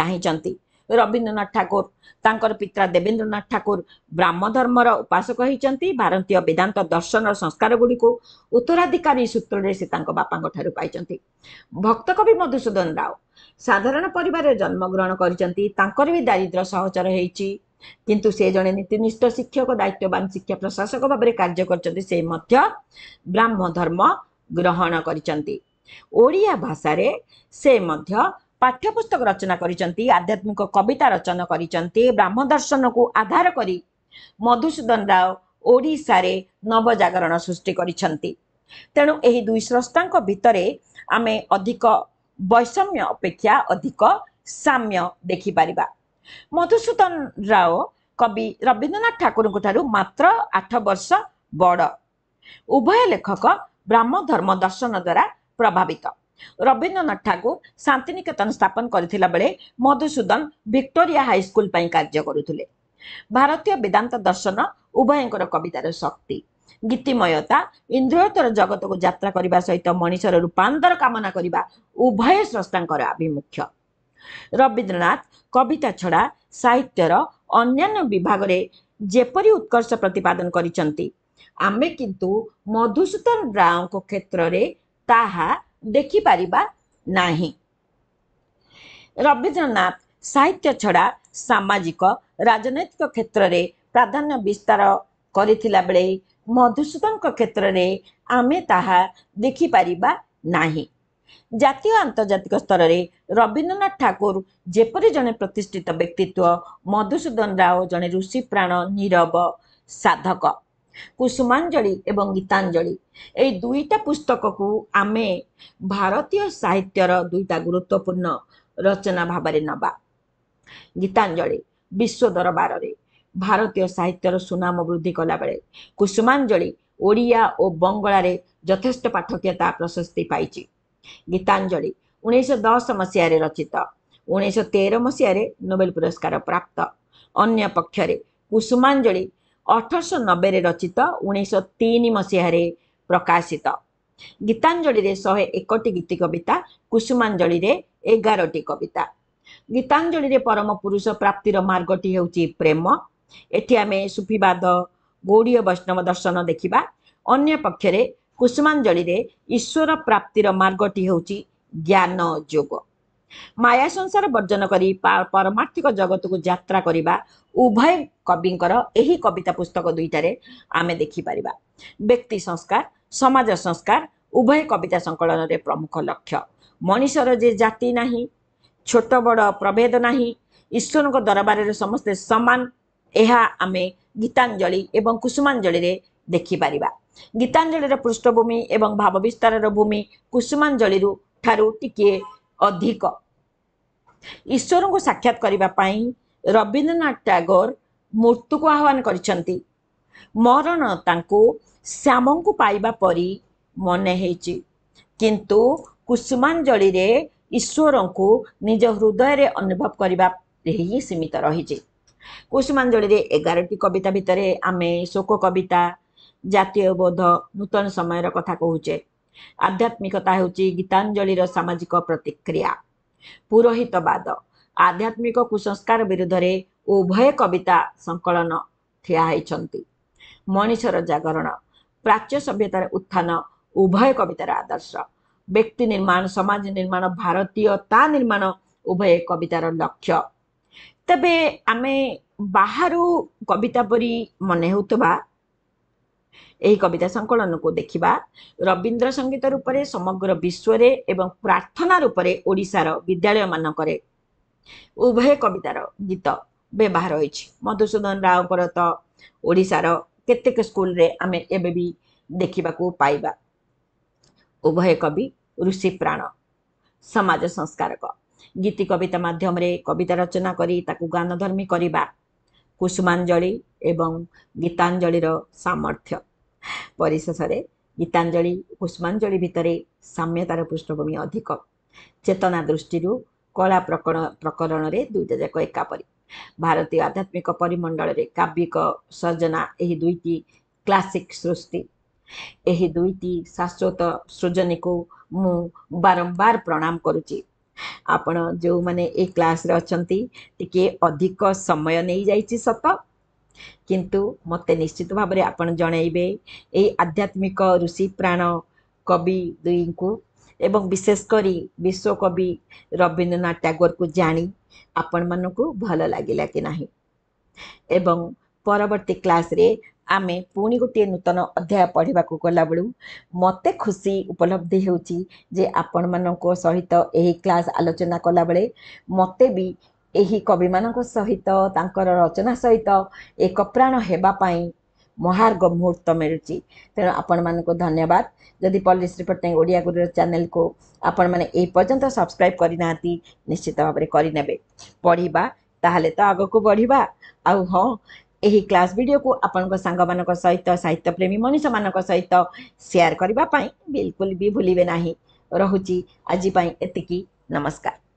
ଚାହିଁଛନ୍ତି ରବୀନ୍ଦ୍ରନାଥ ଠାକୁର ତାଙ୍କର ପିତା ଦେବେନ୍ଦ୍ରନାଥ ଠାକୁର ବ୍ରାହ୍ମ ଧର୍ମର ଉପାସକ ହେଇଛନ୍ତି ଭାରତୀୟ ବେଦାନ୍ତ ଦର୍ଶନ ସଂସ୍କାର ଗୁଡ଼ିକୁ ଉତ୍ତରାଧିକାରୀ ସୂତ୍ରରେ ସେ ତାଙ୍କ ବାପାଙ୍କ ଠାରୁ ପାଇଛନ୍ତି ଭକ୍ତକବି ମଧୁସୂଦନ ରାଓ ସାଧାରଣ ପରିବାରରେ ଜନ୍ମଗ୍ରହଣ କରିଛନ୍ତି ତାଙ୍କର ବି ଦାରିଦ୍ର୍ୟ ସହଚର ହେଇଛି କିନ୍ତୁ ସେ ଜଣେ ନୀତିନିଷ୍ଠ ଶିକ୍ଷକ ଦାୟିତ୍ୱବାନ ଶିକ୍ଷା ପ୍ରଶାସକ ଭାବରେ କାର୍ଯ୍ୟ କରିଛନ୍ତି ସେ ମଧ୍ୟ ବ୍ରାହ୍ମ ଧର୍ମ ଗ୍ରହଣ କରିଛନ୍ତି ଓଡ଼ିଆ ଭାଷାରେ ସେ ମଧ୍ୟ ପାଠ୍ୟପୁସ୍ତକ ରଚନା କରିଛନ୍ତି ଆଧ୍ୟାତ୍ମିକ କବିତା ରଚନା କରିଛନ୍ତି ବ୍ରାହ୍ମ ଦର୍ଶନକୁ ଆଧାର କରି ମଧୁସୂଦନ ରାଓ ଓଡ଼ିଶାରେ ନବଜାଗରଣ ସୃଷ୍ଟି କରିଛନ୍ତି ତେଣୁ ଏହି ଦୁଇ ସ୍ରଷ୍ଟାଙ୍କ ଭିତରେ ଆମେ ଅଧିକ ବୈଷମ୍ୟ ଅପେକ୍ଷା ଅଧିକ ସାମ୍ୟ ଦେଖିପାରିବା ମଧୁସୂଦନ ରାଓ କବି ରବୀନ୍ଦ୍ରନାଥ ଠାକୁରଙ୍କ ଠାରୁ ମାତ୍ର ଆଠ ବର୍ଷ ବଡ଼ ଉଭୟ ଲେଖକ ବ୍ରାହ୍ମ ଧର୍ମ ଦର୍ଶନ ଦ୍ୱାରା ପ୍ରଭାବିତ ରବୀନ୍ଦ୍ରନାଥ ଠାକୁର ଶାନ୍ତିନିକେତନ ସ୍ଥାପନ କରିଥିଲା ବେଳେ ମଧୁସୂଦନ ଭିକ୍ଟୋରିଆ ହାଇସ୍କୁଲ ପାଇଁ କାର୍ଯ୍ୟ କରୁଥିଲେ ଭାରତୀୟ ବେଦାନ୍ତ ଦର୍ଶନ ଉଭୟଙ୍କର କବିତାର ଶକ୍ତି ଗୀତିମୟତା ଇନ୍ଦ୍ରିୟତର ଜଗତକୁ ଯାତ୍ରା କରିବା ସହିତ ମଣିଷର ରୂପାନ୍ତର କାମନା କରିବା ଉଭୟ ସ୍ରଷ୍ଟାଙ୍କର ଆଭିମୁଖ୍ୟ ରବୀନ୍ଦ୍ରନାଥ କବିତା ଛଡ଼ା ସାହିତ୍ୟର ଅନ୍ୟାନ୍ୟ ବିଭାଗରେ ଯେପରି ଉତ୍କର୍ଷ ପ୍ରତିପାଦନ କରିଛନ୍ତି ଆମେ କିନ୍ତୁ ମଧୁସୂଦନ ରାଓଙ୍କ କ୍ଷେତ୍ରରେ ତାହା ଦେଖିପାରିବା ନାହିଁ ରବୀନ୍ଦ୍ରନାଥ ସାହିତ୍ୟ ଛଡ଼ା ସାମାଜିକ ରାଜନୈତିକ କ୍ଷେତ୍ରରେ ପ୍ରାଧାନ୍ୟ ବିସ୍ତାର କରିଥିଲା ବେଳେ ମଧୁସୂଦନଙ୍କ କ୍ଷେତ୍ରରେ ଆମେ ତାହା ଦେଖିପାରିବା ନାହିଁ ଜାତୀୟ ଆନ୍ତର୍ଜାତିକ ସ୍ତରରେ ରବୀନ୍ଦ୍ରନାଥ ଠାକୁର ଯେପରି ଜଣେ ପ୍ରତିଷ୍ଠିତ ବ୍ୟକ୍ତିତ୍ୱ ମଧୁସୂଦନ ରାଓ ଜଣେ ଋଷି ପ୍ରାଣ ନୀରବ ସାଧକ କୁସୁମାଞ୍ଜଳି ଏବଂ ଗୀତାଞ୍ଜଳି ଏହି ଦୁଇଟା ପୁସ୍ତକକୁ ଆମେ ଭାରତୀୟ ସାହିତ୍ୟର ଦୁଇଟା ଗୁରୁତ୍ୱପୂର୍ଣ୍ଣ ରଚନା ଭାବରେ ନେବା ଗୀତାଞ୍ଜଳି ବିଶ୍ୱ ଦରବାରରେ ଭାରତୀୟ ସାହିତ୍ୟର ସୁନାମ ବୃଦ୍ଧି କଲାବେଳେ କୁସୁମାଞ୍ଜଳି ଓଡ଼ିଆ ଓ ବଙ୍ଗଳାରେ ଯଥେଷ୍ଟ ପାଠକୀୟତା ପ୍ରଶସ୍ତି ପାଇଛି ଗୀତାଞ୍ଜଳି ଉଣେଇଶହ ଦଶ ମସିହାରେ ରଚିତ ଉଣେଇଶହ ତେର ମସିହାରେ ନୋବେଲ ପୁରସ୍କାର ପ୍ରାପ୍ତ ଅନ୍ୟ ପକ୍ଷରେ କୁସୁମାଞ୍ଜଳି ଅଠରଶହ ନବେରେ ରଚିତ ଉଣେଇଶହ ତିନି ମସିହାରେ ପ୍ରକାଶିତ ଗୀତାଞ୍ଜଳିରେ ଶହେ ଏକଟି ଗୀତି କବିତା କୁସୁମାଞ୍ଜଳିରେ ଏଗାରଟି କବିତା ଗୀତାଞ୍ଜଳିରେ ପରମ ପୁରୁଷ ପ୍ରାପ୍ତିର ମାର୍ଗଟି ହେଉଛି ପ୍ରେମ ଏଠି ଆମେ ସୁଫିବାଦ ଗୌଡ଼ୀୟ ବୈଷ୍ଣବ ଦର୍ଶନ ଦେଖିବା ଅନ୍ୟ ପକ୍ଷରେ କୁସୁମାଞ୍ଜଳିରେ ଈଶ୍ୱର ପ୍ରାପ୍ତିର ମାର୍ଗଟି ହେଉଛି ଜ୍ଞାନ ଯୋଗ ମାୟା ସଂସାର ବର୍ଜନ କରି ପାରମାର୍ଥିକ ଜଗତକୁ ଯାତ୍ରା କରିବା ଉଭୟ କବିଙ୍କର ଏହି କବିତା ପୁସ୍ତକ ଦୁଇଟାରେ ଆମେ ଦେଖିପାରିବା ବ୍ୟକ୍ତି ସଂସ୍କାର ସମାଜ ସଂସ୍କାର ଉଭୟ କବିତା ସଂକଳନରେ ପ୍ରମୁଖ ଲକ୍ଷ୍ୟ ମଣିଷର ଯେ ଜାତି ନାହିଁ ଛୋଟ ବଡ଼ ପ୍ରଭେଦ ନାହିଁ ଈଶ୍ୱରଙ୍କ ଦରବାରରେ ସମସ୍ତେ ସମାନ ଏହା ଆମେ ଗୀତାଞ୍ଜଳି ଏବଂ କୁସୁମାଞ୍ଜଳିରେ ଦେଖିପାରିବା ଗୀତାଞ୍ଜଳିର ପୃଷ୍ଠଭୂମି ଏବଂ ଭାବ ବିସ୍ତାରର ଭୂମି କୁସୁମାଞ୍ଜଳିରୁ ଠାରୁ ଟିକିଏ ଅଧିକ ଈଶ୍ୱରଙ୍କୁ ସାକ୍ଷାତ କରିବା ପାଇଁ ରବୀନ୍ଦ୍ରନାଥ ଟାଗୋର ମୃତ୍ୟୁକୁ ଆହ୍ୱାନ କରିଛନ୍ତି ମରଣ ତାଙ୍କୁ ଶ୍ୟାମଙ୍କୁ ପାଇବା ପରି ମନେ ହେଇଛି କିନ୍ତୁ କୁସୁମାଞ୍ଜଳିରେ ଈଶ୍ୱରଙ୍କୁ ନିଜ ହୃଦୟରେ ଅନୁଭବ କରିବା ହିଁ ସୀମିତ ରହିଛି କୁସୁମାଞ୍ଜଳିରେ ଏଗାରଟି କବିତା ଭିତରେ ଆମେ ଶୋକ କବିତା ଜାତୀୟ ବୋଧ ନୂତନ ସମୟର କଥା କହୁଛେ ଆଧ୍ୟାତ୍ମିକତା ହେଉଛି ଗୀତାଞ୍ଜଳିର ସାମାଜିକ ପ୍ରତିକ୍ରିୟା ପୁରୋହିତବାଦ ଆଧ୍ୟାତ୍ମିକ କୁସଂସ୍କାର ବିରୁଦ୍ଧରେ ଉଭୟ କବିତା ସଂକଳନ ଠିଆ ହୋଇଛନ୍ତି ମଣିଷର ଜାଗରଣ ପ୍ରାଚ୍ୟ ସଭ୍ୟତାର ଉତ୍ଥାନ ଉଭୟ କବିତାର ଆଦର୍ଶ ବ୍ୟକ୍ତି ନିର୍ମାଣ ସମାଜ ନିର୍ମାଣ ଭାରତୀୟ ତା ନିର୍ମାଣ ଉଭୟ କବିତାର ଲକ୍ଷ୍ୟ ତେବେ ଆମେ ବାହାରୁ କବିତା ପରି ମନେ ହେଉଥିବା ଏହି କବିତା ସଂକଳନକୁ ଦେଖିବା ରବୀନ୍ଦ୍ର ସଙ୍ଗୀତ ରୂପରେ ସମଗ୍ର ବିଶ୍ୱରେ ଏବଂ ପ୍ରାର୍ଥନା ରୂପରେ ଓଡ଼ିଶାର ବିଦ୍ୟାଳୟମାନଙ୍କରେ ଉଭୟ କବିତାର ଗୀତ ବ୍ୟବହାର ହୋଇଛି ମଧୁସୂଦନ ରାଓଙ୍କର ତ ଓଡ଼ିଶାର କେତେକ ସ୍କୁଲରେ ଆମେ ଏବେ ବି ଦେଖିବାକୁ ପାଇବା ଉଭୟ କବି ଋଷି ପ୍ରାଣ ସମାଜ ସଂସ୍କାରକ ଗୀତି କବିତା ମାଧ୍ୟମରେ କବିତା ରଚନା କରି ତାକୁ ଗାନଧର୍ମୀ କରିବା କୁସୁମାଞ୍ଜଳି ଏବଂ ଗୀତାଞ୍ଜଳିର ସାମର୍ଥ୍ୟ ପରିଶେଷରେ ଗୀତାଞ୍ଜଳି କୁସୁମାଞ୍ଜଳି ଭିତରେ ସାମ୍ୟତାର ପୃଷ୍ଠଭୂମି ଅଧିକ ଚେତନା ଦୃଷ୍ଟିରୁ କଳା ପ୍ରକରଣ ପ୍ରକରଣରେ ଦୁଇଟା ଯାକ ଏକାପରି ଭାରତୀୟ ଆଧ୍ୟାତ୍ମିକ ପରିମଣ୍ଡଳରେ କାବ୍ୟିକ ସର୍ଜନା ଏହି ଦୁଇଟି କ୍ଲାସିକ୍ ସୃଷ୍ଟି ଏହି ଦୁଇଟି ଶାଶ୍ୱତ ସୃଜନୀକୁ ମୁଁ ବାରମ୍ବାର ପ୍ରଣାମ କରୁଛି ଆପଣ ଯେଉଁମାନେ ଏ କ୍ଲାସ୍ରେ ଅଛନ୍ତି ଟିକିଏ ଅଧିକ ସମୟ ନେଇଯାଇଛି ସତ କିନ୍ତୁ ମୋତେ ନିଶ୍ଚିତ ଭାବରେ ଆପଣ ଜଣାଇବେ ଏଇ ଆଧ୍ୟାତ୍ମିକ ଋଷି ପ୍ରାଣ କବି ଦୁଇଙ୍କୁ ଏବଂ ବିଶେଷ କରି ବିଶ୍ୱକବି ରବୀନ୍ଦ୍ରନାଥ ଟାଗୋରକୁ ଜାଣି ଆପଣମାନଙ୍କୁ ଭଲ ଲାଗିଲା କି ନାହିଁ ଏବଂ ପରବର୍ତ୍ତୀ କ୍ଲାସ୍ରେ ଆମେ ପୁଣି ଗୋଟିଏ ନୂତନ ଅଧ୍ୟାୟ ପଢ଼ିବାକୁ ଗଲାବେଳୁ ମୋତେ ଖୁସି ଉପଲବ୍ଧି ହେଉଛି ଯେ ଆପଣମାନଙ୍କ ସହିତ ଏହି କ୍ଲାସ୍ ଆଲୋଚନା କଲାବେଳେ ମୋତେ ବି ଏହି କବିମାନଙ୍କ ସହିତ ତାଙ୍କର ରଚନା ସହିତ ଏକପ୍ରାଣ ହେବା ପାଇଁ ମହାର୍ଗ ମୁହୂର୍ତ୍ତ ମିଳୁଛି ତେଣୁ ଆପଣମାନଙ୍କୁ ଧନ୍ୟବାଦ ଯଦି ପଲିସି ରିପୋର୍ଟ ପାଇଁ ଓଡ଼ିଆ ଗୁରୁର ଚ୍ୟାନେଲକୁ ଆପଣମାନେ ଏ ପର୍ଯ୍ୟନ୍ତ ସବସ୍କ୍ରାଇବ୍ କରିନାହାନ୍ତି ନିଶ୍ଚିତ ଭାବରେ କରିନେବେ ପଢ଼ିବା ତାହେଲେ ତ ଆଗକୁ ବଢ଼ିବା ଆଉ ହଁ यही क्लास वीडियो को आपण सांग सहित साहित्य प्रेमी मनीष मान सहित सेयार करने बिल्कुल भी भूलिए ना रोची आजपाई एति नमस्कार